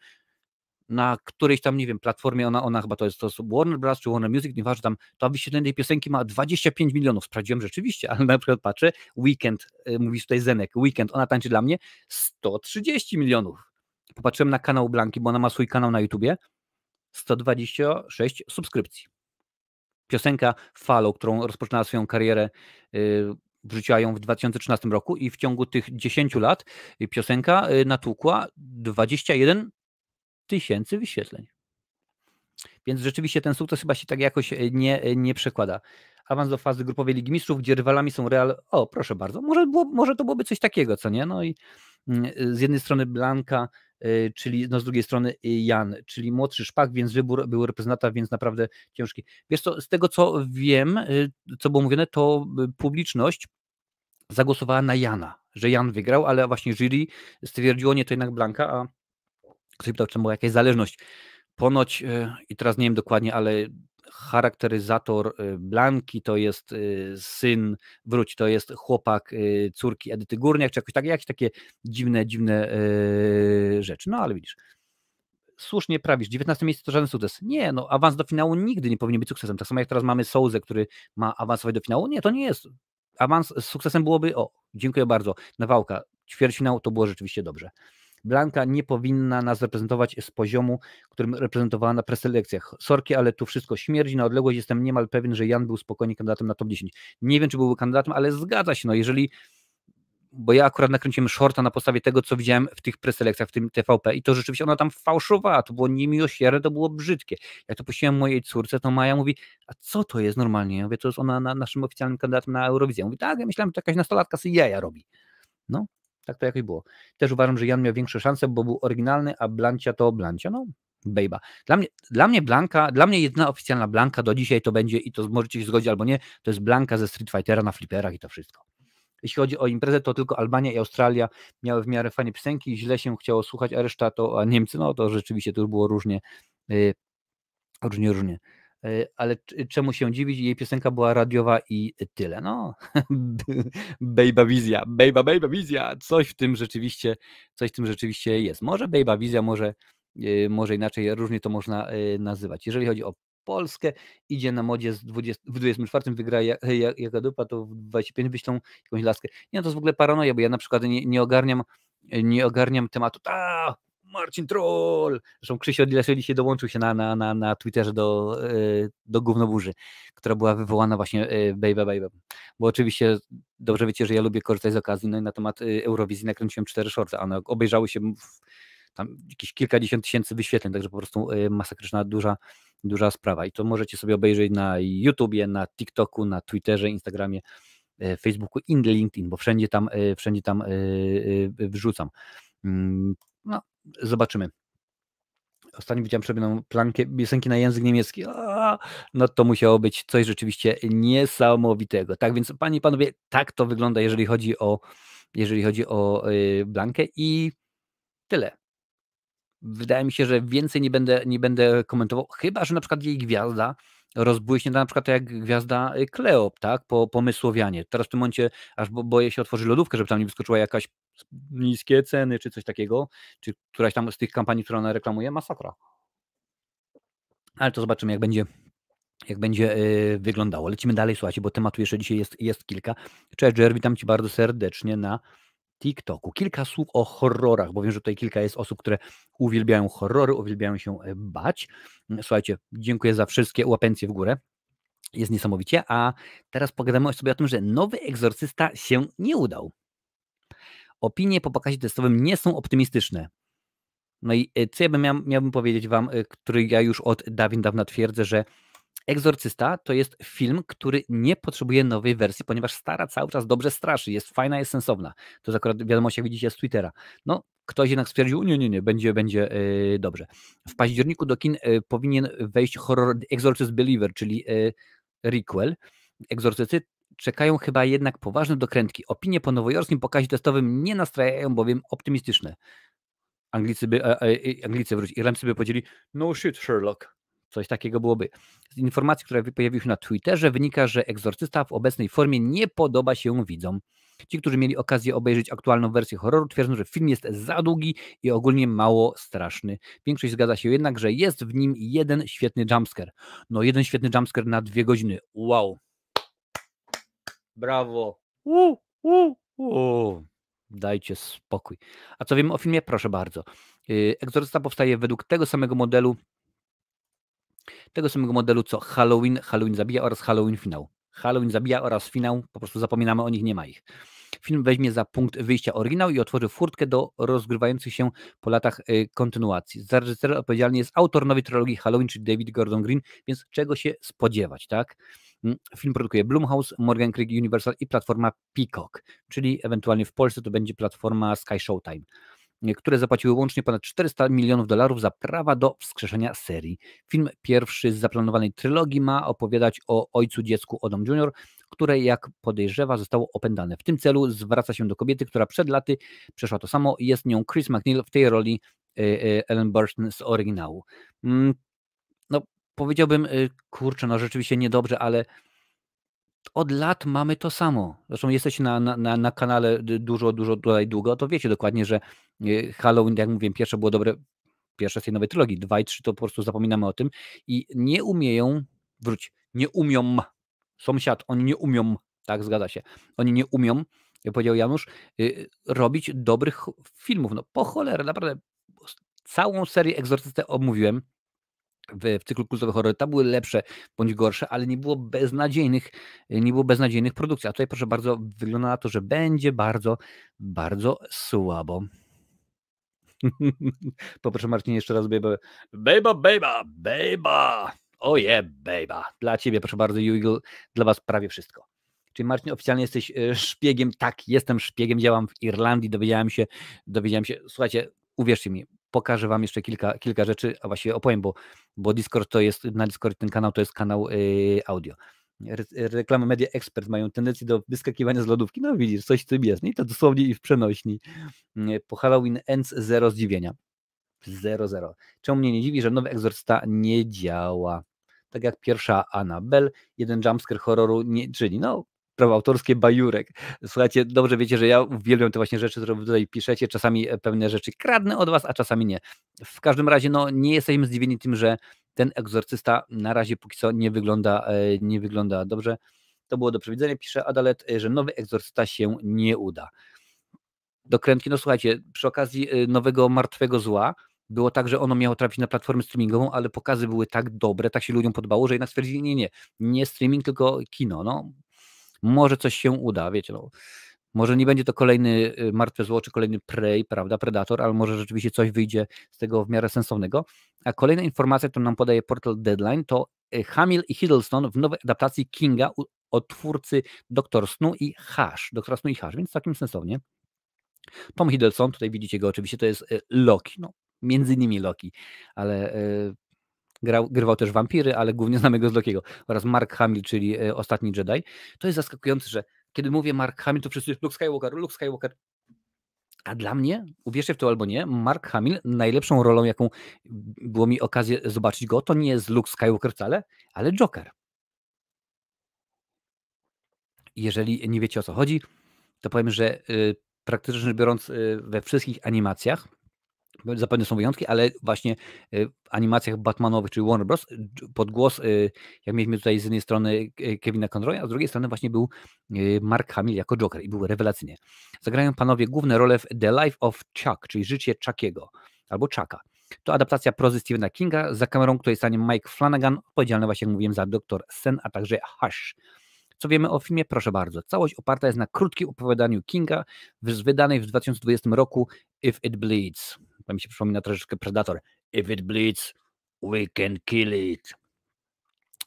na którejś tam, nie wiem, platformie, ona, ona chyba to jest, to jest Warner Bros. czy Warner Music, nieważne, tam to wyświetlenie tej piosenki ma 25 milionów, sprawdziłem rzeczywiście, ale na przykład patrzę, Weekend, y, mówi tutaj Zenek, Weekend, ona tańczy dla mnie 130 milionów. Popatrzyłem na kanał Blanki, bo ona ma swój kanał na YouTubie, 126 subskrypcji. Piosenka Falo, którą rozpoczynała swoją karierę, y, wrzuciła ją w 2013 roku i w ciągu tych 10 lat y, piosenka natłukła 21 tysięcy wyświetleń. Więc rzeczywiście ten sukces chyba się tak jakoś e, nie, e, nie przekłada. Awans do fazy grupowej Ligi Mistrzów, gdzie rywalami są Real. O, proszę bardzo, może, było, może to byłoby coś takiego, co nie? No i mm, e, z jednej strony Blanka, czyli no z drugiej strony Jan, czyli młodszy szpak, więc wybór był reprezentanta, więc naprawdę ciężki. Wiesz co, z tego co wiem, co było mówione, to publiczność zagłosowała na Jana, że Jan wygrał, ale właśnie jury stwierdziło nie to jednak Blanka, a ktoś pytał, czy była jakaś zależność. Ponoć, e, i teraz nie wiem dokładnie, ale charakteryzator e, Blanki to jest e, syn, wróć, to jest chłopak córki Edyty Górniak, czy jakoś tak, jakieś takie dziwne, dziwne rzeczy. No ale widzisz, słusznie prawisz, 19 miejsce to żaden sukces. Nie, no awans do finału nigdy nie powinien być sukcesem. Tak samo jak teraz mamy Souzę, który ma awansować do finału. Nie, to nie jest. Awans z sukcesem byłoby, o, dziękuję bardzo, Nawałka, ćwierćfinał to było rzeczywiście dobrze. Blanka nie powinna nas reprezentować z poziomu, którym reprezentowała na preselekcjach. Sorki, ale tu wszystko śmierdzi, na odległość jestem niemal pewien, że Jan był spokojnie kandydatem na top 10. Nie wiem, czy byłby kandydatem, ale zgadza się, no jeżeli bo ja akurat nakręciłem shorta na podstawie tego, co widziałem w tych preselekcjach, w tym TVP i to rzeczywiście ona tam fałszowała, to było niemiłosierne, to było brzydkie. Jak to puściłem mojej córce, to Maja mówi, a co to jest normalnie? Ja mówię, to jest ona na, naszym oficjalnym kandydatem na Eurowizję. mówi, tak, ja myślałem, że to jakaś nastolatka sobie jaja robi. No, tak to jakoś było. Też uważam, że Jan miał większe szanse, bo był oryginalny, a Blancia to Blancia. No, Bejba. Dla mnie, dla mnie Blanka, dla mnie jedna oficjalna Blanka do dzisiaj to będzie i to możecie się zgodzić albo nie, to jest Blanka ze Street Fightera na flipperach i to wszystko. Jeśli chodzi o imprezę, to tylko Albania i Australia miały w miarę fajne piosenki, źle się chciało słuchać, a reszta to, a Niemcy, no to rzeczywiście to już było różnie, yy, różnie, różnie. E, ale y, czemu się dziwić, jej piosenka była radiowa i tyle. No, <laughs> Bejba Wizja, Bejba, Bejba Wizja, coś w tym rzeczywiście, coś w tym rzeczywiście jest. Może Bejba Wizja, może, y, może inaczej, różnie to można e, nazywać. Jeżeli chodzi o Polskę, idzie na modzie z 20, w 24 wygra jak, <laughs> jaka dupa, to w 25 wyślą jakąś laskę. Nie, no to jest w ogóle paranoja, bo ja na przykład nie, nie ogarniam nie ogarniam tematu, a Marcin Troll. Zresztą Krzysiu Dileszeli się dołączył się na, na, na, na Twitterze do, e, do gównoburzy, która była wywołana właśnie Baby e, Baby. Bo oczywiście dobrze wiecie, że ja lubię korzystać z okazji, no i na temat e, Eurowizji nakręciłem cztery shorty, a one obejrzały się w, tam jakieś kilkadziesiąt tysięcy wyświetleń, także po prostu masakryczna, duża, duża sprawa. I to możecie sobie obejrzeć na YouTubie, na TikToku, na Twitterze, Instagramie, Facebooku i LinkedIn, bo wszędzie tam, wszędzie tam wrzucam. Mm, Zobaczymy. Ostatnio widziałem przebioną plankę piosenki na język niemiecki. A, no to musiało być coś rzeczywiście niesamowitego. Tak więc, panie i panowie, tak to wygląda, jeżeli chodzi o, jeżeli chodzi o yy, blankę i tyle. Wydaje mi się, że więcej nie będę, nie będę komentował, chyba że na przykład jej gwiazda rozbłyśnie, na przykład jak gwiazda y, Kleop, tak, po, pomysłowianie. Teraz w tym momencie aż boję się otworzyć lodówkę, żeby tam nie wyskoczyła jakaś niskie ceny czy coś takiego, czy któraś tam z tych kampanii, które ona reklamuje, masakra. Ale to zobaczymy, jak będzie jak będzie yy, wyglądało. Lecimy dalej, słuchajcie, bo tematu jeszcze dzisiaj jest, jest kilka. Cześć Jerry, witam Cię bardzo serdecznie na TikToku. Kilka słów o horrorach, bo wiem, że tutaj kilka jest osób, które uwielbiają horrory, uwielbiają się e, bać. Słuchajcie, dziękuję za wszystkie łapencje w górę. Jest niesamowicie, a teraz pogadamy sobie o tym, że nowy egzorcysta się nie udał opinie po pokazie testowym nie są optymistyczne. No i e, co ja bym miał, miałbym powiedzieć wam, e, który ja już od dawien dawna twierdzę, że Egzorcysta to jest film, który nie potrzebuje nowej wersji, ponieważ stara cały czas dobrze straszy, jest fajna, jest sensowna. To jest akurat wiadomość, jak widzicie z Twittera. No, ktoś jednak stwierdził, nie, nie, nie, będzie, będzie yy, dobrze. W październiku do kin powinien wejść horror Exorcist Believer, czyli yy, requel Egzorcycy, czekają chyba jednak poważne dokrętki. Opinie po nowojorskim pokazie testowym nie nastrajają bowiem optymistyczne. Anglicy by, e, e, Anglicy wróć, Irlandcy by powiedzieli no shit Sherlock. Coś takiego byłoby. Z informacji, które pojawiły się na Twitterze wynika, że Egzorcysta w obecnej formie nie podoba się widzom. Ci, którzy mieli okazję obejrzeć aktualną wersję horroru, twierdzą, że film jest za długi i ogólnie mało straszny. Większość zgadza się jednak, że jest w nim jeden świetny jumpscare. No, jeden świetny jumpscare na dwie godziny. Wow. Brawo. U, u, u. Dajcie spokój. A co wiemy o filmie? Proszę bardzo. Y, egzorcysta powstaje według tego samego modelu, tego samego modelu co Halloween, Halloween zabija oraz Halloween finał. Halloween zabija oraz finał, po prostu zapominamy o nich, nie ma ich. Film weźmie za punkt wyjścia oryginał i otworzy furtkę do rozgrywających się po latach y, kontynuacji. Za reżyserę odpowiedzialny jest autor nowej trilogii Halloween, czyli David Gordon Green, więc czego się spodziewać, tak? Film produkuje Blumhouse, Morgan Creek Universal i platforma Peacock, czyli ewentualnie w Polsce to będzie platforma Sky Showtime które zapłaciły łącznie ponad 400 milionów dolarów za prawa do wskrzeszenia serii. Film pierwszy z zaplanowanej trylogii ma opowiadać o ojcu dziecku Odom Jr., które jak podejrzewa zostało opędane. W tym celu zwraca się do kobiety, która przed laty przeszła to samo. Jest nią Chris McNeil w tej roli e, e, Ellen Burstyn z oryginału powiedziałbym, y, kurczę, no rzeczywiście niedobrze, ale od lat mamy to samo. Zresztą jesteście na, na, na kanale dużo, dużo tutaj długo, to wiecie dokładnie, że y, Halloween, jak mówiłem, pierwsze było dobre, pierwsze z tej nowej trylogii, dwa i trzy to po prostu zapominamy o tym i nie umieją, wróć, nie umią, sąsiad, oni nie umią, tak, zgadza się, oni nie umią, powiedział Janusz, y, robić dobrych filmów. No po cholerę, naprawdę całą serię Egzorcystę omówiłem, w, w cyklu kultowych horrorów. tam były lepsze bądź gorsze, ale nie było beznadziejnych, nie było beznadziejnych produkcji. A tutaj, proszę bardzo, wygląda na to, że będzie bardzo, bardzo słabo. <laughs> Poproszę Marcin jeszcze raz, baby. Bejba, bejba, bejba. Oje, bejba. Dla ciebie, proszę bardzo, Eagle, dla was prawie wszystko. Czyli Marcin, oficjalnie jesteś e, szpiegiem. Tak, jestem szpiegiem, działam w Irlandii, dowiedziałem się, dowiedziałem się. Słuchajcie, uwierzcie mi, pokażę Wam jeszcze kilka, kilka rzeczy, a właściwie opowiem, bo, bo Discord to jest, na Discord ten kanał to jest kanał yy, audio. Re, reklamy Media ekspert mają tendencję do wyskakiwania z lodówki, no widzisz, coś w tym jest, no i to dosłownie i w przenośni. Mm, po Halloween ends zero zdziwienia. Zero, zero. Czemu mnie nie dziwi, że nowy egzorcysta nie działa? Tak jak pierwsza Annabelle, jeden jumpscare horroru nie czyni. No, prawa autorskie bajurek. Słuchajcie, dobrze wiecie, że ja uwielbiam te właśnie rzeczy, które tutaj piszecie. Czasami e, pewne rzeczy kradnę od was, a czasami nie. W każdym razie no, nie jesteśmy zdziwieni tym, że ten egzorcysta na razie póki co nie wygląda, e, nie wygląda dobrze. To było do przewidzenia, pisze Adalet, e, że nowy egzorcysta się nie uda. Dokrętki, no słuchajcie, przy okazji nowego martwego zła, było tak, że ono miało trafić na platformę streamingową, ale pokazy były tak dobre, tak się ludziom podobało, że jednak stwierdzili, nie, nie, nie streaming, tylko kino. No, może coś się uda, wiecie, no. Może nie będzie to kolejny y, martwe zło, czy kolejny prey, prawda, predator, ale może rzeczywiście coś wyjdzie z tego w miarę sensownego. A kolejna informacja, którą nam podaje portal Deadline, to y, Hamill i Hiddleston w nowej adaptacji Kinga od twórcy Doktor Snu i Hash. Doktora Snu i Hash, więc takim sensownie. Tom Hiddleston, tutaj widzicie go oczywiście, to jest y, Loki, no, między innymi Loki, ale Grał, grywał też wampiry, ale głównie znamy go z Lokiego. Oraz Mark Hamill, czyli e, Ostatni Jedi. To jest zaskakujące, że kiedy mówię Mark Hamill, to wszyscy Luke Skywalker, Luke Skywalker. A dla mnie, uwierzcie w to albo nie, Mark Hamill najlepszą rolą, jaką było mi okazję zobaczyć go, to nie jest Luke Skywalker wcale, ale Joker. Jeżeli nie wiecie o co chodzi, to powiem, że y, praktycznie rzecz biorąc y, we wszystkich animacjach zapewne są wyjątki, ale właśnie y, w animacjach Batmanowych, czyli Warner Bros., podgłos, y, jak mieliśmy tutaj z jednej strony y, Kevina Conroya, a z drugiej strony właśnie był Mark Hamill jako Joker i był rewelacyjnie. Zagrają panowie główne role w The Life of Chuck, czyli życie Chuckiego albo Chucka. To adaptacja prozy Stephena Kinga, za kamerą której stanie Mike Flanagan, odpowiedzialny właśnie, jak mówiłem, za Doktor Sen, a także Hush. Co wiemy o filmie? Proszę bardzo. Całość oparta jest na krótkim opowiadaniu Kinga, wydanej w 2020 roku If It Bleeds. To mi się przypomina troszeczkę Predator. If it bleeds, we can kill it.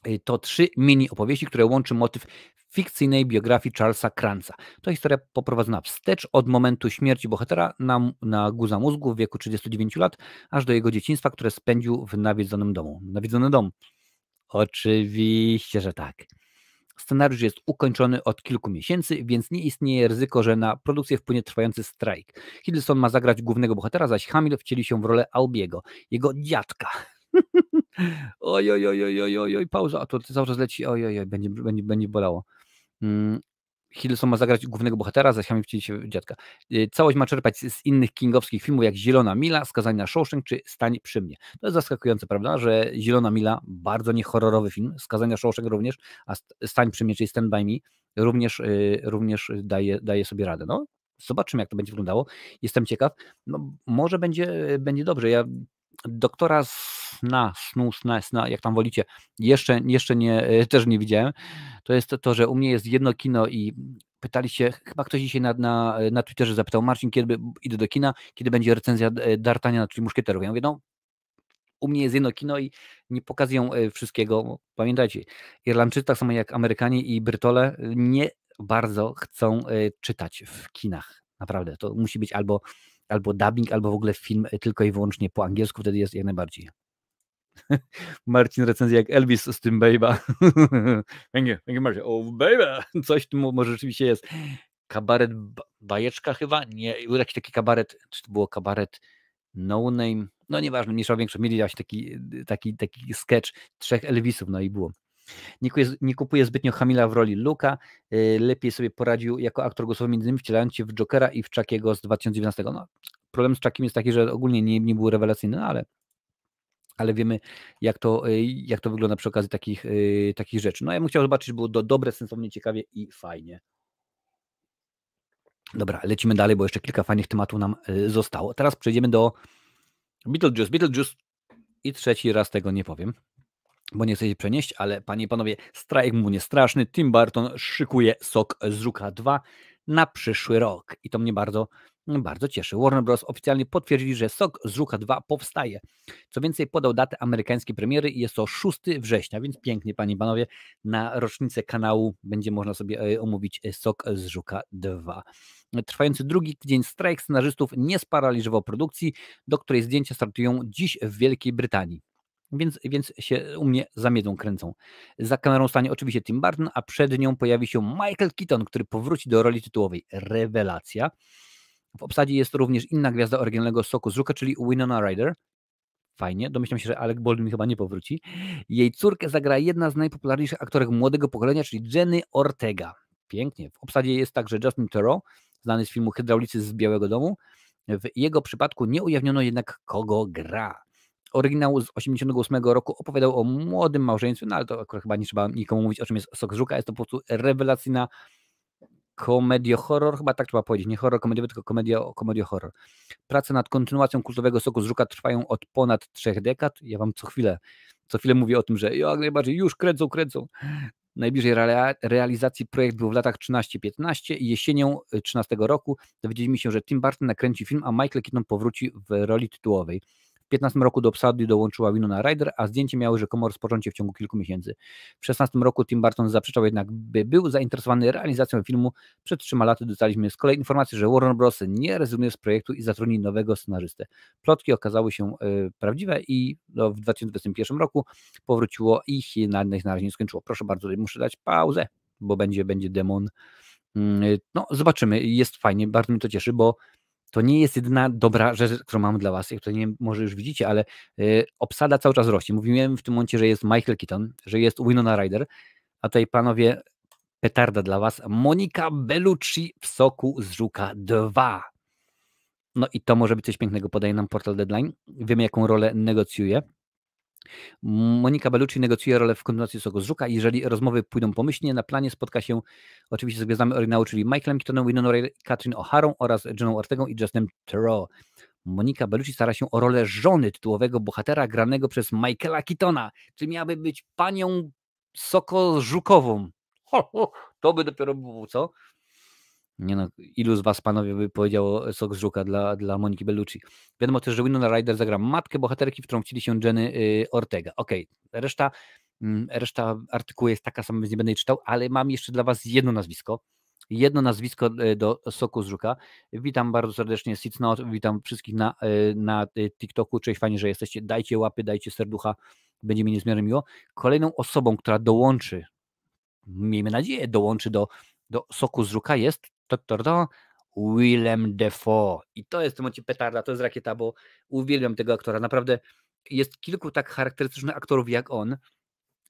Y, to trzy mini opowieści, które łączy motyw fikcyjnej biografii Charlesa Kranza. To historia poprowadzona wstecz od momentu śmierci bohatera na, na guza mózgu w wieku 39 lat, aż do jego dzieciństwa, które spędził w nawiedzonym domu. Nawiedzony dom. Oczywiście, że tak. Scenariusz jest ukończony od kilku miesięcy, więc nie istnieje ryzyko, że na produkcję wpłynie trwający strajk. Hiddleston ma zagrać głównego bohatera, zaś Hamil wcieli się w rolę Albiego, jego dziadka. <laughs> oj, oj, oj, oj, oj, oj, pauza, a to cały czas leci, oj, oj, oj, będzie, będzie, będzie bolało. Mm, Hiddleston ma zagrać głównego bohatera, zaś wcieli się dziadka. Y, całość ma czerpać z innych kingowskich filmów jak Zielona Mila, Skazania na Shawshank czy Stań przy mnie. To jest zaskakujące, prawda, że Zielona Mila, bardzo niehorrorowy film, Skazania na Shawshank również, a Stań przy mnie, czyli Stand By Me, również, y, również daje, daje sobie radę. No, Zobaczymy, jak to będzie wyglądało. Jestem ciekaw. No, może będzie, y, będzie dobrze. Ja Doktora sna, snu, sna, sna, jak tam wolicie, jeszcze, jeszcze nie, <laughs> też nie widziałem. To jest to, że u mnie jest jedno kino i pytali się, chyba ktoś dzisiaj na, na, na Twitterze zapytał, Marcin, kiedy idę do kina, kiedy będzie recenzja e, Dartania czyli Muszkieterów. Ja mówię, no, u mnie jest jedno kino i nie pokazują e, wszystkiego. Pamiętajcie, Irlandczycy, tak samo jak Amerykanie i Brytole, nie bardzo chcą e, czytać w kinach. Naprawdę, to musi być albo albo dubbing, albo w ogóle film y, tylko i wyłącznie po angielsku, wtedy jest jak najbardziej. <laughs> Marcin recenzja jak Elvis z tym baby. <laughs> thank you, thank you Marcin. Oh baby, <laughs> coś tu może rzeczywiście jest. Kabaret bajeczka chyba? Nie, był jakiś taki kabaret, czy to było kabaret no name? No nieważne, mniejsza większość. Mieli jakiś taki, y, taki, taki sketch trzech Elvisów, no i było. Nie, nie kupuje zbytnio Hamila w roli Luka. Y, lepiej sobie poradził jako aktor głosowy między innymi wcielając się w Jokera i w Chuckiego z 2019. No, problem z Chuckiem jest taki, że ogólnie nie, nie był rewelacyjny, no, ale ale wiemy, jak to, y, jak to wygląda przy okazji takich, y, takich rzeczy. No ja bym chciał zobaczyć, było dobre, sensownie, ciekawie i fajnie. Dobra, lecimy dalej, bo jeszcze kilka fajnych tematów nam zostało. Teraz przejdziemy do Beetlejuice. Beetlejuice i trzeci raz tego nie powiem bo nie chce się przenieść, ale panie i panowie, strajk mu nie straszny. Tim Burton szykuje sok z Żuka 2 na przyszły rok. I to mnie bardzo, bardzo cieszy. Warner Bros. oficjalnie potwierdzili, że sok z Żuka 2 powstaje. Co więcej, podał datę amerykańskiej premiery i jest to 6 września, więc pięknie, panie i panowie, na rocznicę kanału będzie można sobie e, omówić e, sok z Żuka 2. Trwający drugi tydzień strajk scenarzystów nie sparaliżował produkcji, do której zdjęcia startują dziś w Wielkiej Brytanii. Więc, więc się u mnie za miedzą kręcą. Za kamerą stanie oczywiście Tim Burton, a przed nią pojawi się Michael Keaton, który powróci do roli tytułowej. Rewelacja. W obsadzie jest również inna gwiazda oryginalnego soku z Żuka, czyli Winona Ryder. Fajnie, domyślam się, że Alec Baldwin chyba nie powróci. Jej córkę zagra jedna z najpopularniejszych aktorek młodego pokolenia, czyli Jenny Ortega. Pięknie. W obsadzie jest także Justin Theroux, znany z filmu Hydraulicy z Białego Domu. W jego przypadku nie ujawniono jednak, kogo gra. Oryginał z 88 roku opowiadał o młodym małżeństwie, no ale to akurat chyba nie trzeba nikomu mówić, o czym jest Sok Żuka. Jest to po prostu rewelacyjna komedio-horror, chyba tak trzeba powiedzieć, nie horror komediowy, tylko komedio-horror. Prace nad kontynuacją kultowego Soku z Żuka trwają od ponad trzech dekad. Ja wam co chwilę, co chwilę mówię o tym, że jak najbardziej już kręcą, kręcą. Najbliżej realizacji projekt był w latach 13-15 i jesienią 13 y, roku dowiedzieliśmy się, że Tim Burton nakręci film, a Michael Keaton powróci w roli tytułowej. W 15 roku do obsady dołączyła Winona Ryder, a zdjęcie miały rzekomo się w ciągu kilku miesięcy. W 16 roku Tim Burton zaprzeczał jednak, by był zainteresowany realizacją filmu. Przed trzema laty dostaliśmy z kolei informację, że Warner Bros. nie rezygnuje z projektu i zatrudni nowego scenarzystę. Plotki okazały się y, prawdziwe i no, w 2021 roku powróciło ich i na, na razie nie skończyło. Proszę bardzo, muszę dać pauzę, bo będzie, będzie demon. Mm, no, zobaczymy, jest fajnie, bardzo mnie to cieszy, bo to nie jest jedyna dobra rzecz, którą mam dla Was, to nie, może już widzicie, ale y, obsada cały czas rośnie. Mówiłem w tym momencie, że jest Michael Keaton, że jest Winona Ryder, a tutaj panowie, petarda dla Was, Monika Bellucci w soku z Żuka 2. No i to może być coś pięknego, podaje nam portal Deadline. Wiemy, jaką rolę negocjuje. Monika Bellucci negocjuje rolę w kontynuacji Soko Żuka. Jeżeli rozmowy pójdą pomyślnie, na planie spotka się oczywiście z gwiazdami oryginału, czyli Michaelem Keatonem, Winona Ray, Katrin O'Harą oraz Johną Ortegą i Justinem Thoreau. Monika Bellucci stara się o rolę żony tytułowego bohatera granego przez Michaela Keatona, czy miałaby być panią Soko Żukową. Ho, ho, to by dopiero było co? Nie no, ilu z was panowie by powiedziało e, sok z żuka dla, dla Moniki Bellucci? Wiadomo też, że Winona Ryder zagra matkę bohaterki, wtrącili się Jenny y, Ortega. Okej, okay. reszta, mm, reszta artykułu jest taka sama, więc nie będę jej czytał, ale mam jeszcze dla was jedno nazwisko. Jedno nazwisko e, do soku z żuka. Witam bardzo serdecznie na witam wszystkich na, e, na TikToku. Cześć fajnie, że jesteście. Dajcie łapy, dajcie serducha, będzie mi niezmiernie miło. Kolejną osobą, która dołączy miejmy nadzieję, dołączy do do soku z żuka jest to, to, to, Willem Defoe. I to jest w tym petarda, to jest rakieta, bo uwielbiam tego aktora. Naprawdę jest kilku tak charakterystycznych aktorów jak on,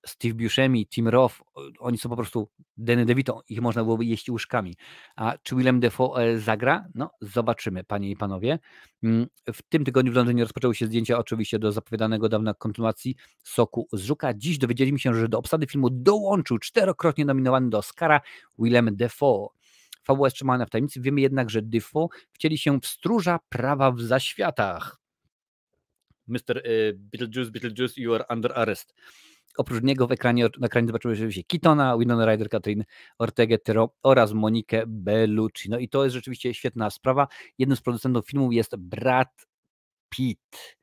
Steve Buscemi, Tim Roth, oni są po prostu Danny DeVito, ich można byłoby jeść łóżkami. A czy Willem Defoe e, zagra? No, zobaczymy, panie i panowie. Mm, w tym tygodniu w Londynie rozpoczęły się zdjęcia oczywiście do zapowiadanego dawna kontynuacji Soku z Żuka. Dziś dowiedzieliśmy się, że do obsady filmu dołączył czterokrotnie nominowany do Oscara Willem Defoe. Fabuła jest trzymana w tajemnicy, wiemy jednak, że Defoe wcieli się w stróża prawa w zaświatach. Mr. E, Beetlejuice, Beetlejuice, you are under arrest. Oprócz niego w ekranie, na ekranie zobaczymy rzeczywiście Kitona, Winona Ryder, Katrin Ortega Tyro oraz Monikę Bellucci. No i to jest rzeczywiście świetna sprawa. Jednym z producentów filmu jest Brad Pitt.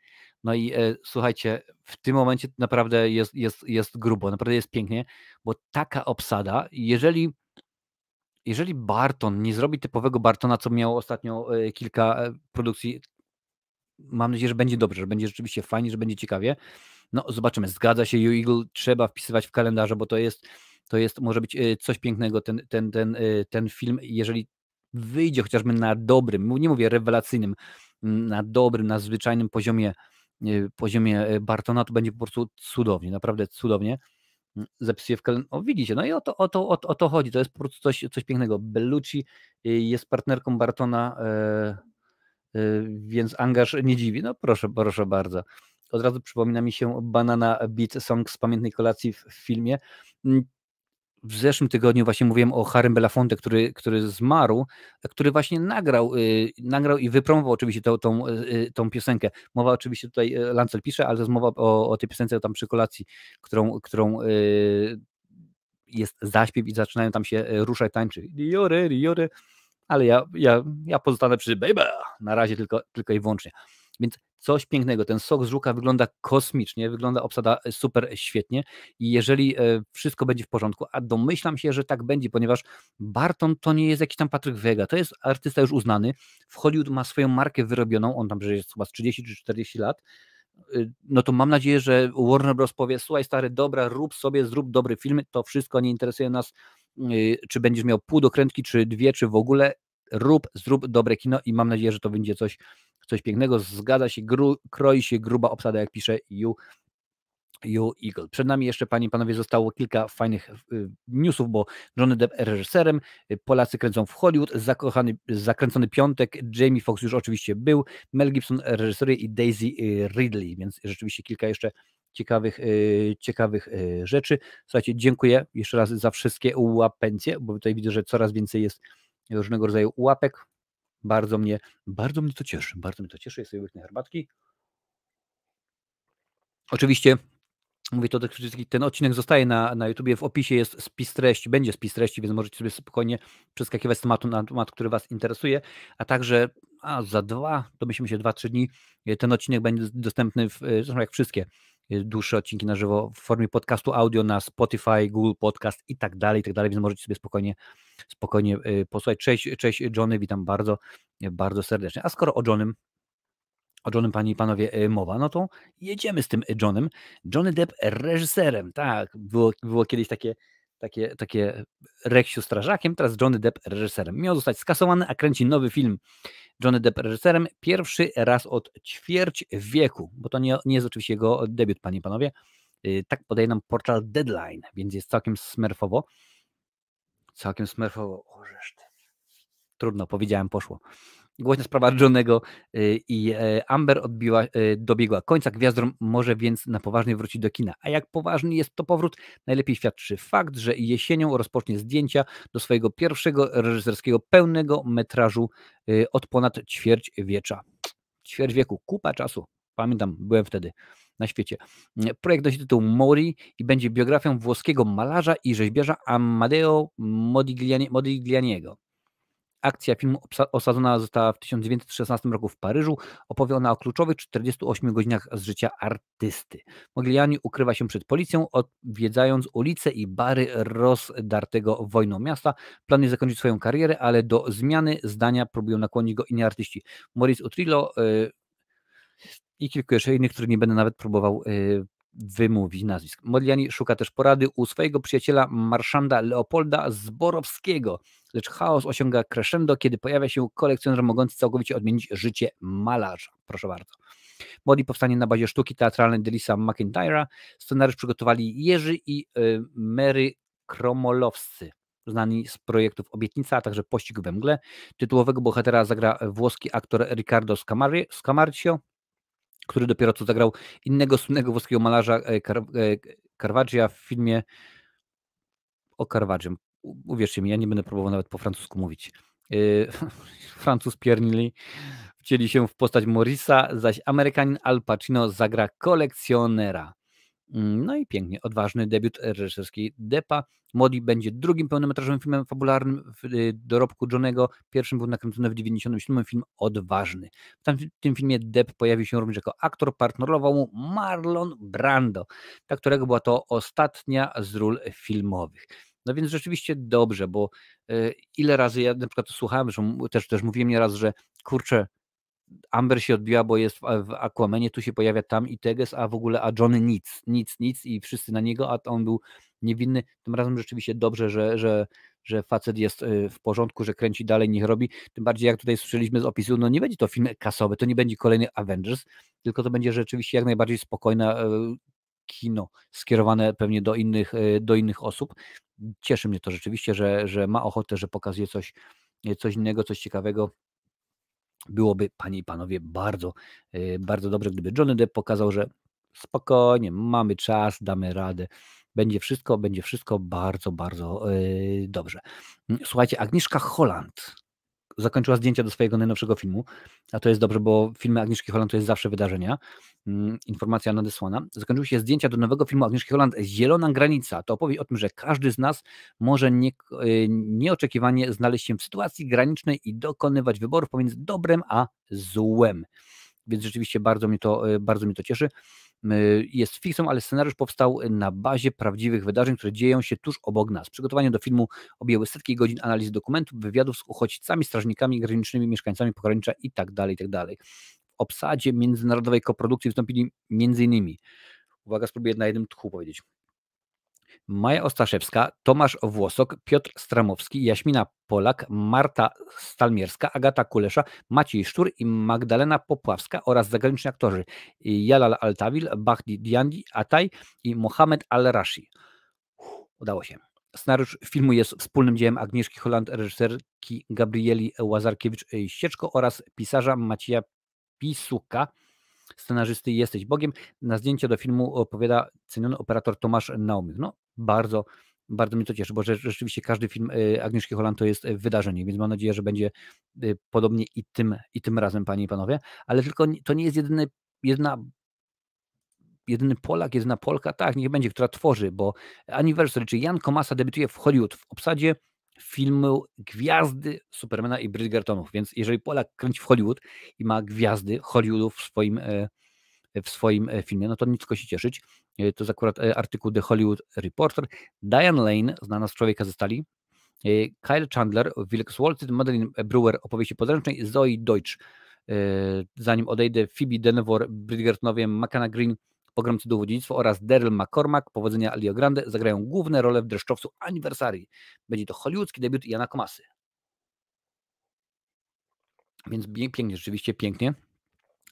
No i e, słuchajcie, w tym momencie naprawdę jest, jest, jest grubo, naprawdę jest pięknie, bo taka obsada, jeżeli jeżeli Barton nie zrobi typowego Bartona, co miał ostatnio e, kilka e, produkcji, mam nadzieję, że będzie dobrze, że będzie rzeczywiście fajnie, że będzie ciekawie. No, zobaczymy, zgadza się, U-Eagle trzeba wpisywać w kalendarzu, bo to jest, to jest, może być y, coś pięknego, ten, ten, ten, y, ten film, jeżeli wyjdzie chociażby na dobrym, nie mówię rewelacyjnym, mm, na dobrym, na zwyczajnym poziomie, y, poziomie Bartona, to będzie po prostu cudownie, naprawdę cudownie. Mm, Zapisuję w kalendarz. O, widzicie, no i o to, o, to, o, to, o to chodzi. To jest po prostu coś, coś pięknego. Bellucci jest partnerką Bartona, e, e, więc angaż nie dziwi. No proszę, proszę bardzo od razu przypomina mi się Banana Beat Song z pamiętnej kolacji w, w filmie. Mm, w zeszłym tygodniu właśnie mówiłem o Harrym Belafonte, który, który zmarł, który właśnie nagrał, y, nagrał i wypromował oczywiście tą, tą, y, y, tą piosenkę. Mowa oczywiście tutaj Lancel pisze, ale to jest mowa o, o tej piosence tam przy kolacji, którą, którą jest zaśpiew i zaczynają tam się ruszać, tańczyć. Diory, diory ale ja, ja, ja pozostanę przy baby na razie tylko, tylko i wyłącznie. Więc coś pięknego. Ten sok z żuka wygląda kosmicznie, wygląda obsada e, super e, świetnie i jeżeli e, wszystko będzie w porządku, a domyślam się, że tak będzie, ponieważ Barton to nie jest jakiś tam Patryk Vega, to jest artysta już uznany, w Hollywood ma swoją markę wyrobioną, on tam że jest chyba z 30 czy 40 lat, y, no to mam nadzieję, że Warner Bros. powie, słuchaj stary, dobra, rób sobie, zrób dobry film, to wszystko nie interesuje nas, y, czy będziesz miał pół dokrętki, czy dwie, czy w ogóle, rób, zrób dobre kino i mam nadzieję, że to będzie coś coś pięknego, zgadza się, gru, kroi się gruba obsada, jak pisze You You Eagle. Przed nami jeszcze, panie i panowie, zostało kilka fajnych e, newsów, bo Johnny Depp reżyserem, e, Polacy kręcą w Hollywood, zakochany, zakręcony piątek, Jamie Foxx już oczywiście był, Mel Gibson reżyseruje i Daisy e, Ridley, więc rzeczywiście kilka jeszcze ciekawych, ciekawych rzeczy. Słuchajcie, dziękuję jeszcze raz za wszystkie łapencje, bo tutaj widzę, że coraz więcej jest różnego rodzaju łapek, bardzo mnie, bardzo mnie to cieszy. Bardzo mnie to cieszy. Jest sobie herbatki. Oczywiście Mówię to tak ten odcinek zostaje na, na YouTubie, w opisie jest spis treści, będzie spis treści, więc możecie sobie spokojnie przeskakiwać z tematu na temat, który Was interesuje, a także a za dwa, to myślimy się, dwa, trzy dni e, ten odcinek będzie dostępny, w, e, zresztą jak wszystkie Y, dłuższe odcinki na żywo w formie podcastu audio na Spotify, Google Podcast i tak dalej, i tak dalej, więc możecie sobie spokojnie, spokojnie y, posłuchać. Cześć, cześć Johnny, witam bardzo, y, bardzo serdecznie. A skoro o Johnym, o Johnym panie i panowie mowa, no to jedziemy z tym Johnem. Johnny Depp reżyserem, tak, było, było kiedyś takie takie, takie Reksiu strażakiem, teraz Johnny Depp reżyserem. Miał zostać skasowany, a kręci nowy film Johnny Depp reżyserem pierwszy raz od ćwierć wieku, bo to nie, nie jest oczywiście jego debiut, panie i panowie. Y, tak podaje nam portal Deadline, więc jest całkiem smerfowo. Całkiem smerfowo. O, Trudno, powiedziałem, poszło. Głośna sprawa Johnego y, i e, Amber odbiła, y, dobiegła końca. gwiazdrom, może więc na poważnie wrócić do kina. A jak poważny jest to powrót, najlepiej świadczy fakt, że jesienią rozpocznie zdjęcia do swojego pierwszego reżyserskiego pełnego metrażu y, od ponad ćwierć wiecza. Ćwierć wieku, kupa czasu. Pamiętam, byłem wtedy na świecie. Projekt nosi tytuł Mori i będzie biografią włoskiego malarza i rzeźbiarza Amadeo Modiglianiego. Akcja filmu osadzona została w 1916 roku w Paryżu. Opowie ona o kluczowych 48 godzinach z życia artysty. Mogliani ukrywa się przed policją, odwiedzając ulice i bary rozdartego wojną miasta. Planuje zakończyć swoją karierę, ale do zmiany zdania próbują nakłonić go inni artyści. Maurice Utrillo, yy, i kilku jeszcze innych, których nie będę nawet próbował y, wymówić nazwisk. Modliani szuka też porady u swojego przyjaciela marszanda Leopolda Zborowskiego, lecz chaos osiąga crescendo, kiedy pojawia się kolekcjoner mogący całkowicie odmienić życie malarza. Proszę bardzo. Modli powstanie na bazie sztuki teatralnej Delisa McIntyra. Scenariusz przygotowali Jerzy i y, Mary Kromolowscy znani z projektów Obietnica, a także Pościg we mgle. Tytułowego bohatera zagra włoski aktor Riccardo Scamarcio, który dopiero co zagrał innego słynnego włoskiego malarza e, Car e, Carvaggia w filmie o Carvaggio. Uwierzcie mi, ja nie będę próbował nawet po francusku mówić. E, <laughs> Francuz Piernili wcieli się w postać Morisa, zaś Amerykanin Al Pacino zagra kolekcjonera. Mm, no i pięknie, odważny debiut reżyserski Depa. Modi będzie drugim pełnometrażowym filmem fabularnym w y, dorobku Johnego. Pierwszym był nakręcony w 1997 film Odważny. W, w tym filmie Depp pojawił się również jako aktor, partnerował mu Marlon Brando, dla którego była to ostatnia z ról filmowych. No więc rzeczywiście dobrze, bo y, ile razy ja na przykład słuchałem, że też, też mówiłem nieraz, że kurczę, Amber się odbiła, bo jest w Aquamanie, tu się pojawia tam i Teges, a w ogóle a Johnny nic, nic, nic i wszyscy na niego, a on był niewinny. Tym razem rzeczywiście dobrze, że, że, że facet jest y, w porządku, że kręci dalej, niech robi. Tym bardziej jak tutaj słyszeliśmy z opisu, no nie będzie to film kasowy, to nie będzie kolejny Avengers, tylko to będzie rzeczywiście jak najbardziej spokojne e, kino, skierowane pewnie do innych, e, do innych osób. Cieszy mnie to rzeczywiście, że, że ma ochotę, że pokazuje coś, e, coś innego, coś ciekawego byłoby, panie i panowie, bardzo, e, bardzo dobrze, gdyby Johnny Depp pokazał, że spokojnie, mamy czas, damy radę. Będzie wszystko, będzie wszystko bardzo, bardzo e, dobrze. Słuchajcie, Agnieszka Holland zakończyła zdjęcia do swojego najnowszego filmu, a to jest dobrze, bo filmy Agnieszki Holland to jest zawsze wydarzenia, mm, informacja nadesłana. Zakończyły się zdjęcia do nowego filmu Agnieszki Holland Zielona Granica. To opowie o tym, że każdy z nas może nie, e, nieoczekiwanie znaleźć się w sytuacji granicznej i dokonywać wyborów pomiędzy dobrem a złem. Więc rzeczywiście bardzo mnie to, e, bardzo mnie to cieszy jest fikcją, ale scenariusz powstał na bazie prawdziwych wydarzeń, które dzieją się tuż obok nas. Przygotowanie do filmu objęły setki godzin analizy dokumentów, wywiadów z uchodźcami, strażnikami granicznymi, mieszkańcami pogranicza itd. Tak itd. Tak w obsadzie międzynarodowej koprodukcji wystąpili m.in. Uwaga, spróbuję na jednym tchu powiedzieć. Maja Ostaszewska, Tomasz Włosok, Piotr Stramowski, Jaśmina Polak, Marta Stalmierska, Agata Kulesza, Maciej Sztur i Magdalena Popławska oraz zagraniczni aktorzy Jalal Altawil, Bahdi Diandi Ataj i Mohamed Al-Rashi. Udało się. Scenariusz filmu jest wspólnym dziełem Agnieszki Holland, reżyserki Gabrieli Łazarkiewicz-Sieczko oraz pisarza Macieja Pisuka, scenarzysty Jesteś Bogiem. Na zdjęcie do filmu opowiada ceniony operator Tomasz Naumik. No, bardzo bardzo mnie to cieszy, bo rzeczywiście każdy film y, Agnieszki Holland to jest y, wydarzenie, więc mam nadzieję, że będzie y, podobnie i tym, i tym razem, panie i panowie. Ale tylko to nie jest jedyny, jedna, jedyny Polak, jedyna Polka, tak, niech będzie, która tworzy, bo Anniversary, czyli Jan Komasa debiutuje w Hollywood w obsadzie filmu gwiazdy Supermana i Bridgertonów. Więc jeżeli Polak kręci w Hollywood i ma gwiazdy Hollywoodu w swoim, e, w swoim e, filmie, no to nic tylko się cieszyć. E, to jest akurat artykuł The Hollywood Reporter. Diane Lane, znana z Człowieka ze Stali, Kyle Chandler, Wilkes Walton, Madeline Brewer, opowieści podręcznej, Zoe Deutsch. Zanim odejdę, Phoebe Denver, Bridgertonowie, Mckenna Green, Pogromcy Cudów Dziedzictwo oraz Daryl McCormack, powodzenia Alio Grande, zagrają główne role w dreszczowcu Anniversary. Będzie to hollywoodzki debiut Jana Komasy. Więc pięknie, rzeczywiście pięknie.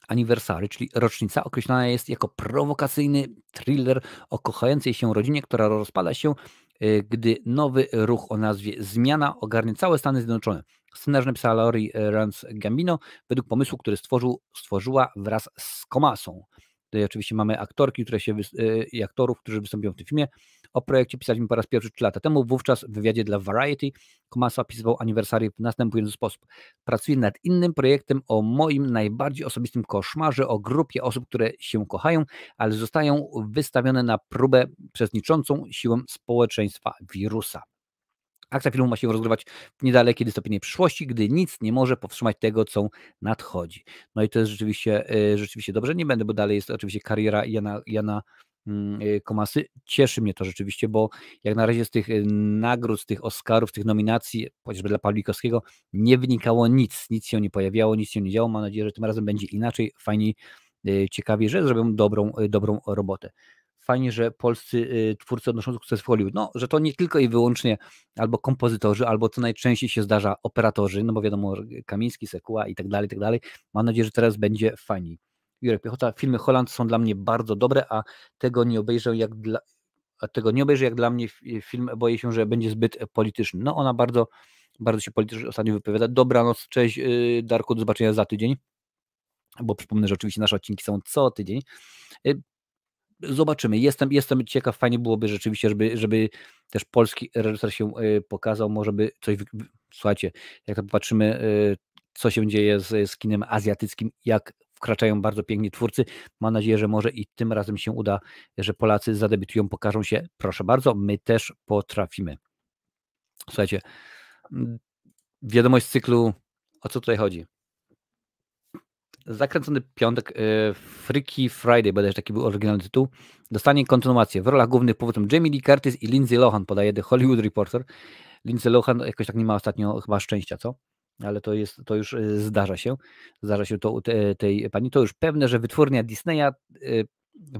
Anniversary, czyli rocznica, określana jest jako prowokacyjny thriller o kochającej się rodzinie, która rozpada się, y, gdy nowy ruch o nazwie Zmiana ogarnie całe Stany Zjednoczone. Scenarz napisała y, Laurie Rance Gambino według pomysłu, który stworzył, stworzyła wraz z Komasą. Tutaj y, oczywiście mamy aktorki, które się, y, i aktorów, którzy wystąpią w tym filmie. O projekcie pisaliśmy po raz pierwszy 3 lata temu. Wówczas w wywiadzie dla Variety Komasa opisywał aniversary w następujący sposób. Pracuję nad innym projektem o moim najbardziej osobistym koszmarze, o grupie osób, które się kochają, ale zostają wystawione na próbę przez niczącą siłę społeczeństwa wirusa. Akcja filmu ma się rozgrywać w niedalekiej dystopijnej przyszłości, gdy nic nie może powstrzymać tego, co nadchodzi. No i to jest rzeczywiście, e, rzeczywiście dobrze. Nie będę, bo dalej jest oczywiście kariera Jana, Jana mm, e, Komasy. Cieszy mnie to rzeczywiście, bo jak na razie z tych e, nagród, z tych Oscarów, z tych nominacji, chociażby dla Pawlikowskiego, nie wynikało nic, nic się nie pojawiało, nic się nie działo. Mam nadzieję, że tym razem będzie inaczej, fajniej, ciekawiej, że zrobią dobrą, dobrą robotę fajnie, że polscy y, twórcy odnoszą sukces w Hollywood. No, że to nie tylko i wyłącznie albo kompozytorzy, albo co najczęściej się zdarza operatorzy, no bo wiadomo, Kamiński, Sekuła i tak dalej, i tak dalej. Mam nadzieję, że teraz będzie fajniej. Jurek Piechota, filmy Holand są dla mnie bardzo dobre, a tego nie obejrzę jak dla, a tego nie obejrzę jak dla mnie film, boję się, że będzie zbyt polityczny. No ona bardzo, bardzo się politycznie ostatnio wypowiada. Dobranoc, cześć y, Darku, do zobaczenia za tydzień bo przypomnę, że oczywiście nasze odcinki są co tydzień. Y, zobaczymy. Jestem, jestem ciekaw, fajnie byłoby rzeczywiście, żeby, żeby też polski reżyser się e, pokazał, może by coś, słuchajcie, jak to popatrzymy, e, co się dzieje z, z kinem azjatyckim, jak wkraczają bardzo piękni twórcy. Mam nadzieję, że może i tym razem się uda, że Polacy zadebiutują, pokażą się. Proszę bardzo, my też potrafimy. Słuchajcie, wiadomość z cyklu, o co tutaj chodzi? Zakręcony Piątek, e, Freaky Friday, bodajże taki był oryginalny tytuł, dostanie kontynuację. W rolach głównych powodzą Jamie Lee Curtis i Lindsay Lohan, podaje The Hollywood Reporter. Lindsay Lohan jakoś tak nie ma ostatnio chyba szczęścia, co? Ale to, jest, to już e, zdarza się. Zdarza się to te, tej pani. To już pewne, że wytwórnia Disneya e,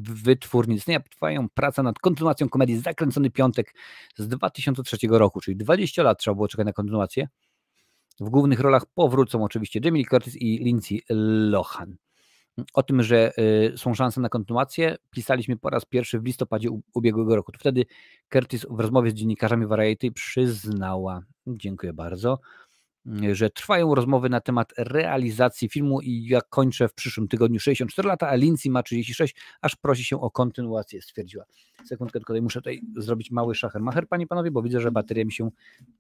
wytwórni Disneya trwają praca nad kontynuacją komedii Zakręcony Piątek z 2003 roku, czyli 20 lat trzeba było czekać na kontynuację. W głównych rolach powrócą oczywiście Jamie Curtis i Lindsay Lohan. O tym, że y, są szanse na kontynuację, pisaliśmy po raz pierwszy w listopadzie ubiegłego roku. To wtedy Curtis w rozmowie z dziennikarzami Variety przyznała. Dziękuję bardzo. Y, że trwają rozmowy na temat realizacji filmu i ja kończę w przyszłym tygodniu 64 lata, a Lindsay ma 36, aż prosi się o kontynuację, stwierdziła. Sekundkę tylko tutaj muszę tutaj zrobić mały szacher, szacher-macher, panie panowie, bo widzę, że bateria mi się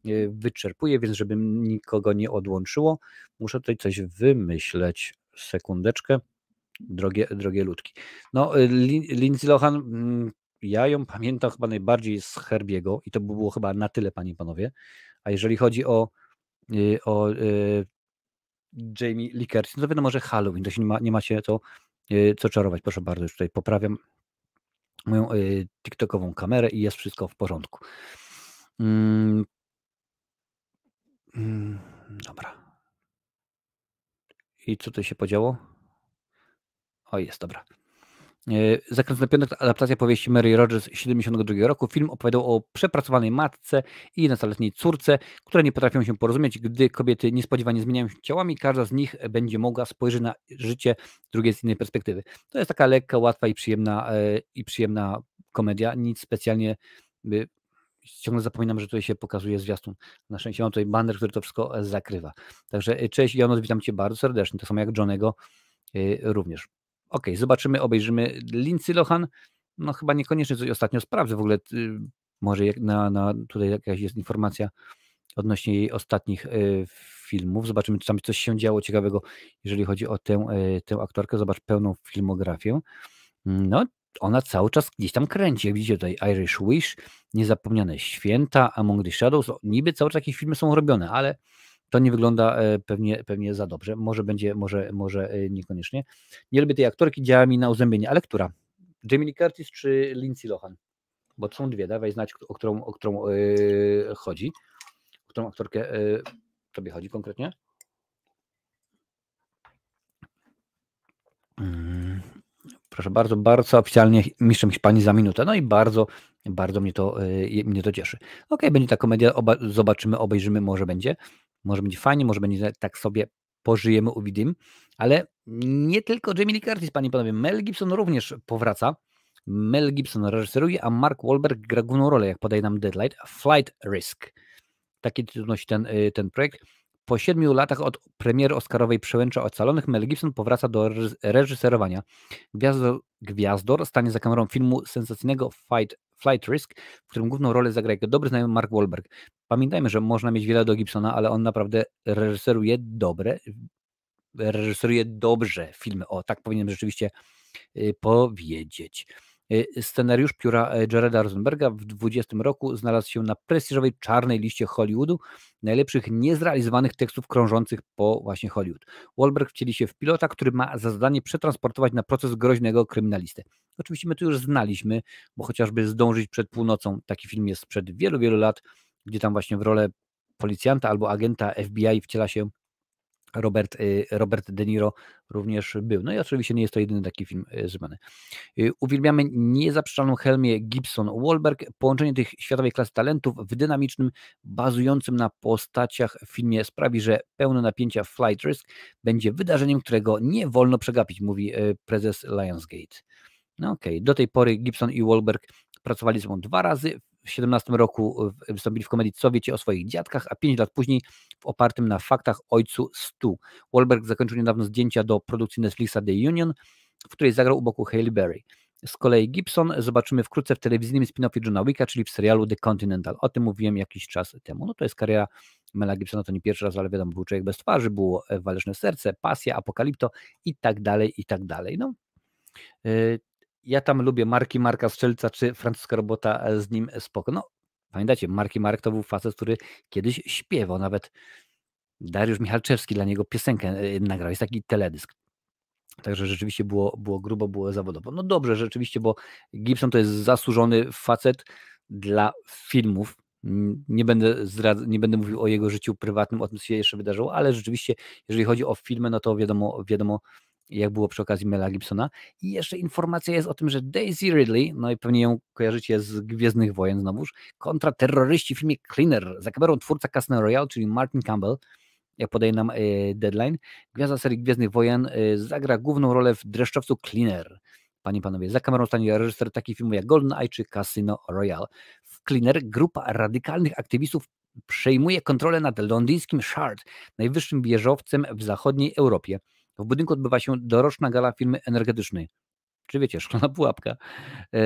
y, wyczerpuje, więc żeby nikogo nie odłączyło, muszę tutaj coś wymyśleć. Sekundeczkę, drogie, drogie ludki. No, y, Lindsay Lohan, mm, ja ją pamiętam chyba najbardziej z Herbiego i to było chyba na tyle, panie panowie, a jeżeli chodzi o Y, o y, Jamie Lee Curtis, no wiadomo, że Halloween, to się nie, ma, nie macie co, y, co czarować. Proszę bardzo, już tutaj poprawiam moją TikTokową kamerę i jest wszystko w porządku. Mm. Mm, dobra. I co tu się podziało? O, jest, dobra. E, Zakręt piątek adaptacja powieści Mary Rogers 1972 roku. Film opowiadał o przepracowanej matce i nastoletniej córce, które nie potrafią się porozumieć, gdy kobiety niespodziewanie zmieniają się ciałami, każda z nich będzie mogła spojrzeć na życie drugiej z innej perspektywy. To jest taka lekka, łatwa i przyjemna, e, i przyjemna komedia. Nic specjalnie by ciągle zapominam, że tutaj się pokazuje zwiastun. Na szczęście mam tutaj banner, który to wszystko e, zakrywa. Także cześć Jonas, witam Cię bardzo serdecznie. To tak samo jak Johnego również ok, zobaczymy, obejrzymy Lindsay Lohan, no chyba niekoniecznie coś ostatnio sprawdzę w ogóle, może jak na, na, tutaj jakaś jest informacja odnośnie jej ostatnich e, filmów, zobaczymy, czy tam coś się działo ciekawego, jeżeli chodzi o tę, e, tę aktorkę, zobacz pełną filmografię, no ona cały czas gdzieś tam kręci. Jak widzicie tutaj Irish Wish, Niezapomniane Święta, Among the Shadows, niby cały czas jakieś filmy są robione, ale to nie wygląda e, pewnie, pewnie za dobrze. Może będzie, może, może e, niekoniecznie. Nie lubię tej aktorki, działa mi na uzębienie. Ale która? Jamie Lee Curtis czy Lindsay Lohan? Bo to są dwie, dawaj znać, o którą, o którą yy, chodzi. O którą aktorkę yy, tobie chodzi konkretnie? Mm, proszę bardzo, bardzo oficjalnie mistrzem Hiszpanii za minutę. No i bardzo, bardzo mnie to, yy, mnie to cieszy. Ok, będzie ta komedia, oba, zobaczymy, obejrzymy, może będzie może być fajnie, może będzie tak sobie pożyjemy, uwidzimy, ale nie tylko Jamie Lee Curtis, panie i panowie, Mel Gibson również powraca. Mel Gibson reżyseruje, a Mark Wahlberg gra główną rolę, jak podaje nam Deadlight, Flight Risk. Taki tytuł nosi ten, y, ten projekt. Po siedmiu latach od premiery Oscarowej Przełęcza Ocalonych Mel Gibson powraca do reżyserowania. Gwiazdor, gwiazdor stanie za kamerą filmu sensacyjnego Fight, Flight Risk, w którym główną rolę zagra jego dobry znajomy Mark Wahlberg. Pamiętajmy, że można mieć wiele do Gibsona, ale on naprawdę reżyseruje dobre, reżyseruje dobrze filmy. O, tak powinienem rzeczywiście y, powiedzieć. Y, scenariusz pióra e, Jareda Rosenberga w 20 roku znalazł się na prestiżowej czarnej liście Hollywoodu najlepszych niezrealizowanych tekstów krążących po właśnie Hollywood. Wahlberg wcieli się w pilota, który ma za zadanie przetransportować na proces groźnego kryminalistę. Oczywiście my tu już znaliśmy, bo chociażby Zdążyć przed północą, taki film jest sprzed wielu, wielu lat, gdzie tam właśnie w rolę policjanta albo agenta FBI wciela się Robert, y, Robert De Niro również był. No i oczywiście nie jest to jedyny taki film y, zmany. Y, uwielbiamy niezaprzeczalną Helmię Gibson Wahlberg, połączenie tych światowej klasy talentów w dynamicznym, bazującym na postaciach filmie sprawi, że pełne napięcia Flight Risk będzie wydarzeniem, którego nie wolno przegapić, mówi prezes Lionsgate. No okej, okay. do tej pory Gibson i Wahlberg pracowali ze sobą dwa razy w 17 roku e, wystąpili w komedii Co wiecie o swoich dziadkach, a 5 lat później w opartym na faktach Ojcu Stu. Wahlberg zakończył niedawno zdjęcia do produkcji Netflixa The Union, w której zagrał u boku Haley Berry. Z kolei Gibson zobaczymy wkrótce w telewizyjnym spin-offie Johna Wicka, czyli w serialu The Continental. O tym mówiłem jakiś czas temu. No to jest kariera Mela Gibsona, to nie pierwszy raz, ale wiadomo, był człowiek bez twarzy, było e, Waleczne Serce, Pasja, Apokalipto i tak dalej, i tak dalej. No, e, ja tam lubię Marki Marka Strzelca czy Francuska Robota e, z nim spoko. No, pamiętacie, Marki Mark to był facet, który kiedyś śpiewał, nawet Dariusz Michalczewski dla niego piosenkę e, nagrał, jest taki teledysk. Także rzeczywiście było, było grubo, było zawodowo. No dobrze, rzeczywiście, bo Gibson to jest zasłużony facet dla filmów. Nie będę, zdrad... nie będę mówił o jego życiu prywatnym, o tym, co się jeszcze wydarzyło, ale rzeczywiście, jeżeli chodzi o filmy, no to wiadomo, wiadomo jak było przy okazji Mela Gibsona. I jeszcze informacja jest o tym, że Daisy Ridley, no i pewnie ją kojarzycie z Gwiezdnych Wojen znowuż, kontra terroryści w filmie Cleaner, za kamerą twórca Casino Royale, czyli Martin Campbell, jak podaje nam e, Deadline, gwiazda serii Gwiezdnych Wojen e, zagra główną rolę w dreszczowcu Cleaner. Panie i panowie, za kamerą stanie reżyser takich filmów jak Eye czy Casino Royale. W Cleaner grupa radykalnych aktywistów przejmuje kontrolę nad londyńskim Shard, najwyższym wieżowcem w zachodniej Europie. W budynku odbywa się doroczna gala firmy energetycznej, czy wiecie, <laughs> szklana pułapka, e,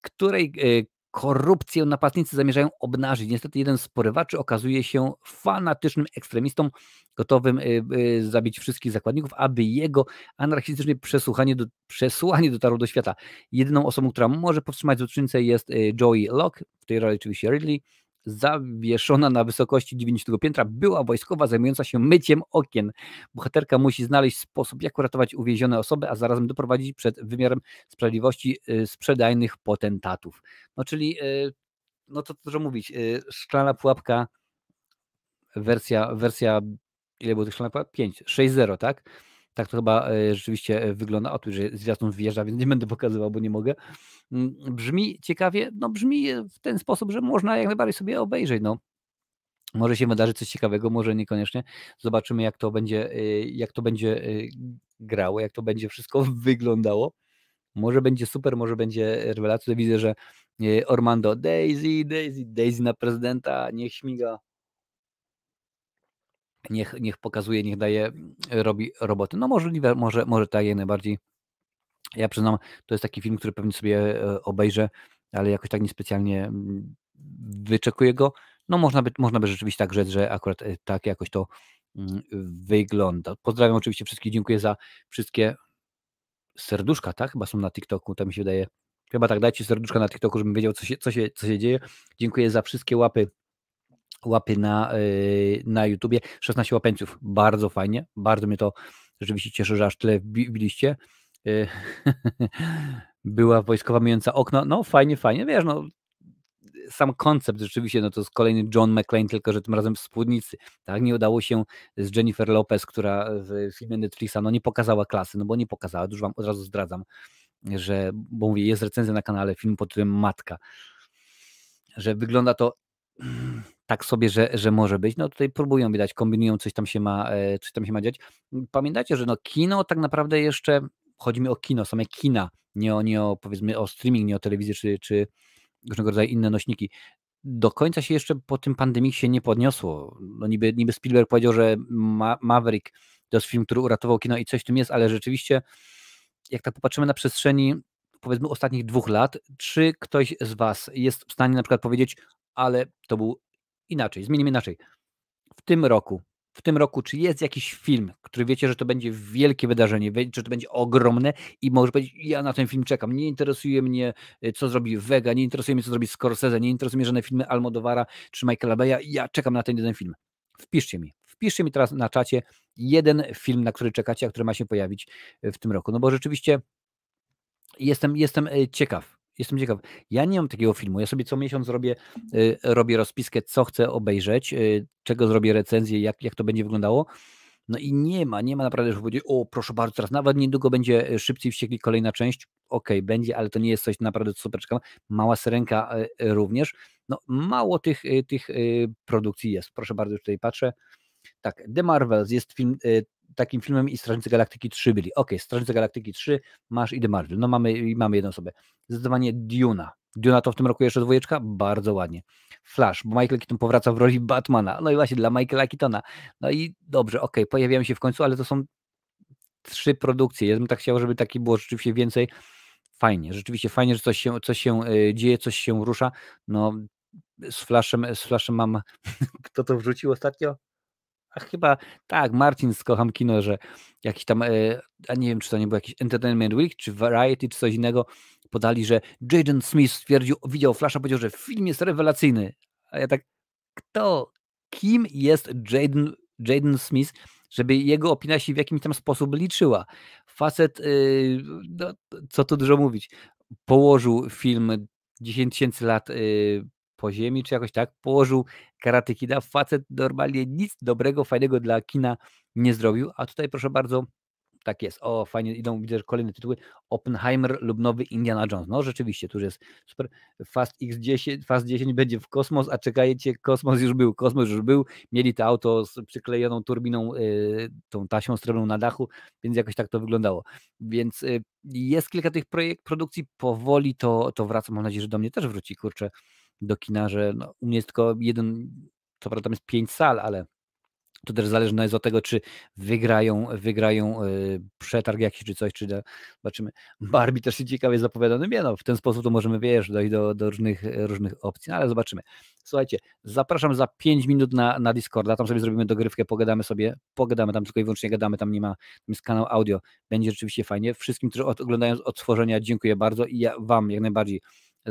której e, korupcję napastnicy zamierzają obnażyć. Niestety jeden z porywaczy okazuje się fanatycznym ekstremistą, gotowym e, zabić wszystkich zakładników, aby jego anarchistyczne przesłuchanie do, przesłanie dotarło do świata. Jedyną osobą, która może powstrzymać złoczyńcę jest Joey Locke, w tej roli oczywiście Ridley, zawieszona na wysokości 90 piętra była wojskowa zajmująca się myciem okien. Bohaterka musi znaleźć sposób, jak uratować uwięzione osoby, a zarazem doprowadzić przed wymiarem sprawiedliwości y, sprzedajnych potentatów. No czyli, y, no to dużo mówić, y, szklana pułapka, wersja, wersja ile było tych szklanych pułap? 5, 6-0, tak? Tak to chyba e, rzeczywiście e, wygląda. O tym, że zwiastun wjeżdża, więc nie będę pokazywał, bo nie mogę. Mm, brzmi ciekawie, no brzmi e, w ten sposób, że można jak najbardziej sobie obejrzeć. No. Może się wydarzy coś ciekawego, może niekoniecznie. Zobaczymy, jak to będzie, jak to będzie grało, jak to będzie wszystko <laughs> wyglądało. Może będzie super, może będzie rewelacja. Widzę, że Ormando Daisy, Daisy, Daisy na prezydenta, niech śmiga niech, niech pokazuje, niech daje, e, robi roboty. No możliwe, może, może tak jak najbardziej. Ja przyznam, to jest taki film, który pewnie sobie e, obejrzę, ale jakoś tak niespecjalnie mm, wyczekuję go. No można by, można by rzeczywiście tak rzec, że akurat e, tak jakoś to mm, wygląda. Pozdrawiam oczywiście wszystkich, dziękuję za wszystkie serduszka, tak? Chyba są na TikToku, to mi się wydaje. Chyba tak, dajcie serduszka na TikToku, żebym wiedział, co się, co się, co się dzieje. Dziękuję za wszystkie łapy łapy na, y, na YouTubie. 16 łapeńców, bardzo fajnie, bardzo mnie to rzeczywiście cieszy, że aż tyle wbiliście. Y, <laughs> była wojskowa mijająca okno, no fajnie, fajnie, wiesz, no sam koncept rzeczywiście, no to jest kolejny John McClane, tylko że tym razem w spódnicy, tak, nie udało się z Jennifer Lopez, która w filmie Netflixa, no nie pokazała klasy, no bo nie pokazała, już wam od razu zdradzam, że, bo mówię, jest recenzja na kanale, film pod tytułem Matka, że wygląda to tak sobie, że, że może być. No tutaj próbują widać, kombinują, coś tam się ma, e, coś tam się ma dziać. Mm, Pamiętajcie, że no kino tak naprawdę jeszcze, chodzi mi o kino, same kina, nie o, nie o powiedzmy o streaming, nie o telewizję czy, czy różnego rodzaju inne nośniki. Do końca się jeszcze po tym pandemii się nie podniosło. No niby, niby Spielberg powiedział, że Ma Maverick to jest film, który uratował kino i coś w tym jest, ale rzeczywiście jak tak popatrzymy na przestrzeni powiedzmy ostatnich dwóch lat, czy ktoś z Was jest w stanie na przykład powiedzieć, ale to był inaczej, zmienimy inaczej. W tym roku, w tym roku, czy jest jakiś film, który wiecie, że to będzie wielkie wydarzenie, że to będzie ogromne i może powiedzieć, ja na ten film czekam, nie interesuje mnie, y, co zrobi Vega, nie interesuje mnie, co zrobi Scorsese, nie interesuje mnie żadne filmy Almodovara czy Michaela Beya, ja czekam na ten jeden film. Wpiszcie mi, wpiszcie mi teraz na czacie jeden film, na który czekacie, a który ma się pojawić y, w tym roku, no bo rzeczywiście jestem, jestem y, ciekaw, jestem ciekaw. Ja nie mam takiego filmu. Ja sobie co miesiąc robię, y, robię rozpiskę, co chcę obejrzeć, y, czego zrobię recenzję, jak, jak to będzie wyglądało. No i nie ma, nie ma naprawdę, żeby powiedzieć, o proszę bardzo, teraz nawet niedługo będzie y, szybciej wściekli kolejna część. Okej, okay, będzie, ale to nie jest coś naprawdę super ciekawe. Mała syrenka y, również. No mało tych, y, tych produkcji jest. Proszę bardzo, już tutaj patrzę. Tak, The Marvels jest film takim filmem i Strażnicy Galaktyki 3 byli. Ok, Strażnicy Galaktyki 3, masz i The Marvel. No mamy, mamy jedną osobę. Zdecydowanie Duna. Duna to w tym roku jeszcze dwójeczka? Bardzo ładnie. Flash, bo Michael Keaton powraca w roli Batmana. No i właśnie dla Michaela Keatona. No i dobrze, ok, pojawiają się w końcu, ale to są trzy produkcje. Ja bym tak chciał, żeby taki było rzeczywiście więcej. Fajnie, rzeczywiście fajnie, że coś się, coś się y, dzieje, coś się rusza. No z Flashem, z Flashem mam, <laughs> kto to wrzucił ostatnio? a chyba tak, Marcin z Kocham Kino, że jakiś tam, e, a nie wiem, czy to nie był jakiś Entertainment Week, czy Variety, czy coś innego, podali, że Jaden Smith stwierdził, widział Flasha, powiedział, że film jest rewelacyjny. A ja tak, kto, kim jest Jaden, Jaden Smith, żeby jego opinia się w jakimś tam sposób liczyła? Facet, yy, no, co tu dużo mówić, położył film 10 tysięcy lat yy, po ziemi, czy jakoś tak, położył karatekida Facet normalnie nic dobrego, fajnego dla kina nie zrobił, a tutaj proszę bardzo, tak jest, o fajnie, idą, widzę kolejne tytuły, Oppenheimer lub nowy Indiana Jones. No rzeczywiście, tu jest super, Fast X10, Fast 10 będzie w kosmos, a czekajcie, kosmos już był, kosmos już był, mieli to auto z przyklejoną turbiną, y, tą tasią stroną na dachu, więc jakoś tak to wyglądało. Więc y, jest kilka tych projekt, produkcji, powoli to, to wraca, mam nadzieję, że do mnie też wróci, kurczę, do kina, że no, u mnie jest tylko jeden, co prawda tam jest pięć sal, ale to też zależne jest od tego, czy wygrają, wygrają y, przetarg jakiś czy coś, czy da, zobaczymy. <laughs> Barbie też się ciekawie zapowiada, no nie no, w ten sposób to możemy, wiesz, dojść do, do różnych, różnych opcji, no, ale zobaczymy. Słuchajcie, zapraszam za 5 minut na, na Discorda, tam sobie zrobimy dogrywkę, pogadamy sobie, pogadamy tam tylko i wyłącznie gadamy, tam nie ma, tam jest kanał audio, będzie rzeczywiście fajnie. Wszystkim, którzy oglądają odtworzenia, dziękuję bardzo i ja Wam jak najbardziej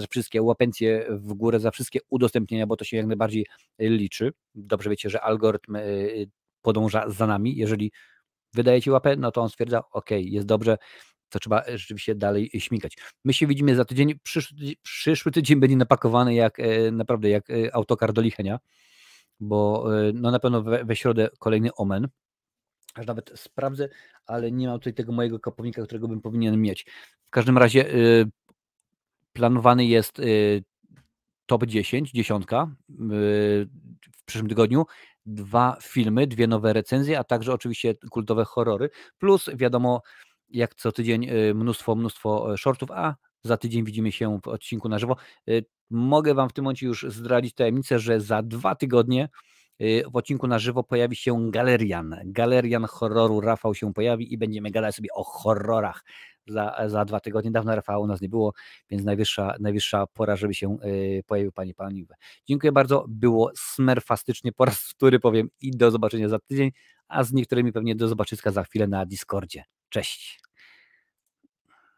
za wszystkie łapencje w górę, za wszystkie udostępnienia, bo to się jak najbardziej y, liczy. Dobrze wiecie, że algorytm y, y, podąża za nami. Jeżeli wydaje ci łapę, no to on stwierdza, ok, jest dobrze, to trzeba rzeczywiście dalej śmigać. My się widzimy za tydzień. Przyszły, przyszły tydzień będzie napakowany jak naprawdę jak autokar do lichenia, bo no na pewno we, we środę kolejny omen. Aż nawet sprawdzę, ale nie mam tutaj tego mojego kapownika, którego bym powinien mieć. W każdym razie planowany jest y, top 10, dziesiątka y, w przyszłym tygodniu. Dwa filmy, dwie nowe recenzje, a także oczywiście kultowe horrory, plus wiadomo, jak co tydzień y, mnóstwo, mnóstwo e, shortów, a za tydzień widzimy się w odcinku na żywo. Mogę Wam w tym momencie już zdradzić tajemnicę, że za dwa tygodnie w odcinku na żywo pojawi się Galerian. Galerian horroru Rafał się pojawi i będziemy gadać sobie o horrorach za, za dwa tygodnie. Dawno Rafała u nas nie było, więc najwyższa, najwyższa pora, żeby się e, pojawił Pani Paniwe. Dziękuję bardzo, było smerfastycznie po raz wtóry powiem i do zobaczenia za tydzień, a z niektórymi pewnie do zobaczyska za chwilę na Discordzie. Cześć!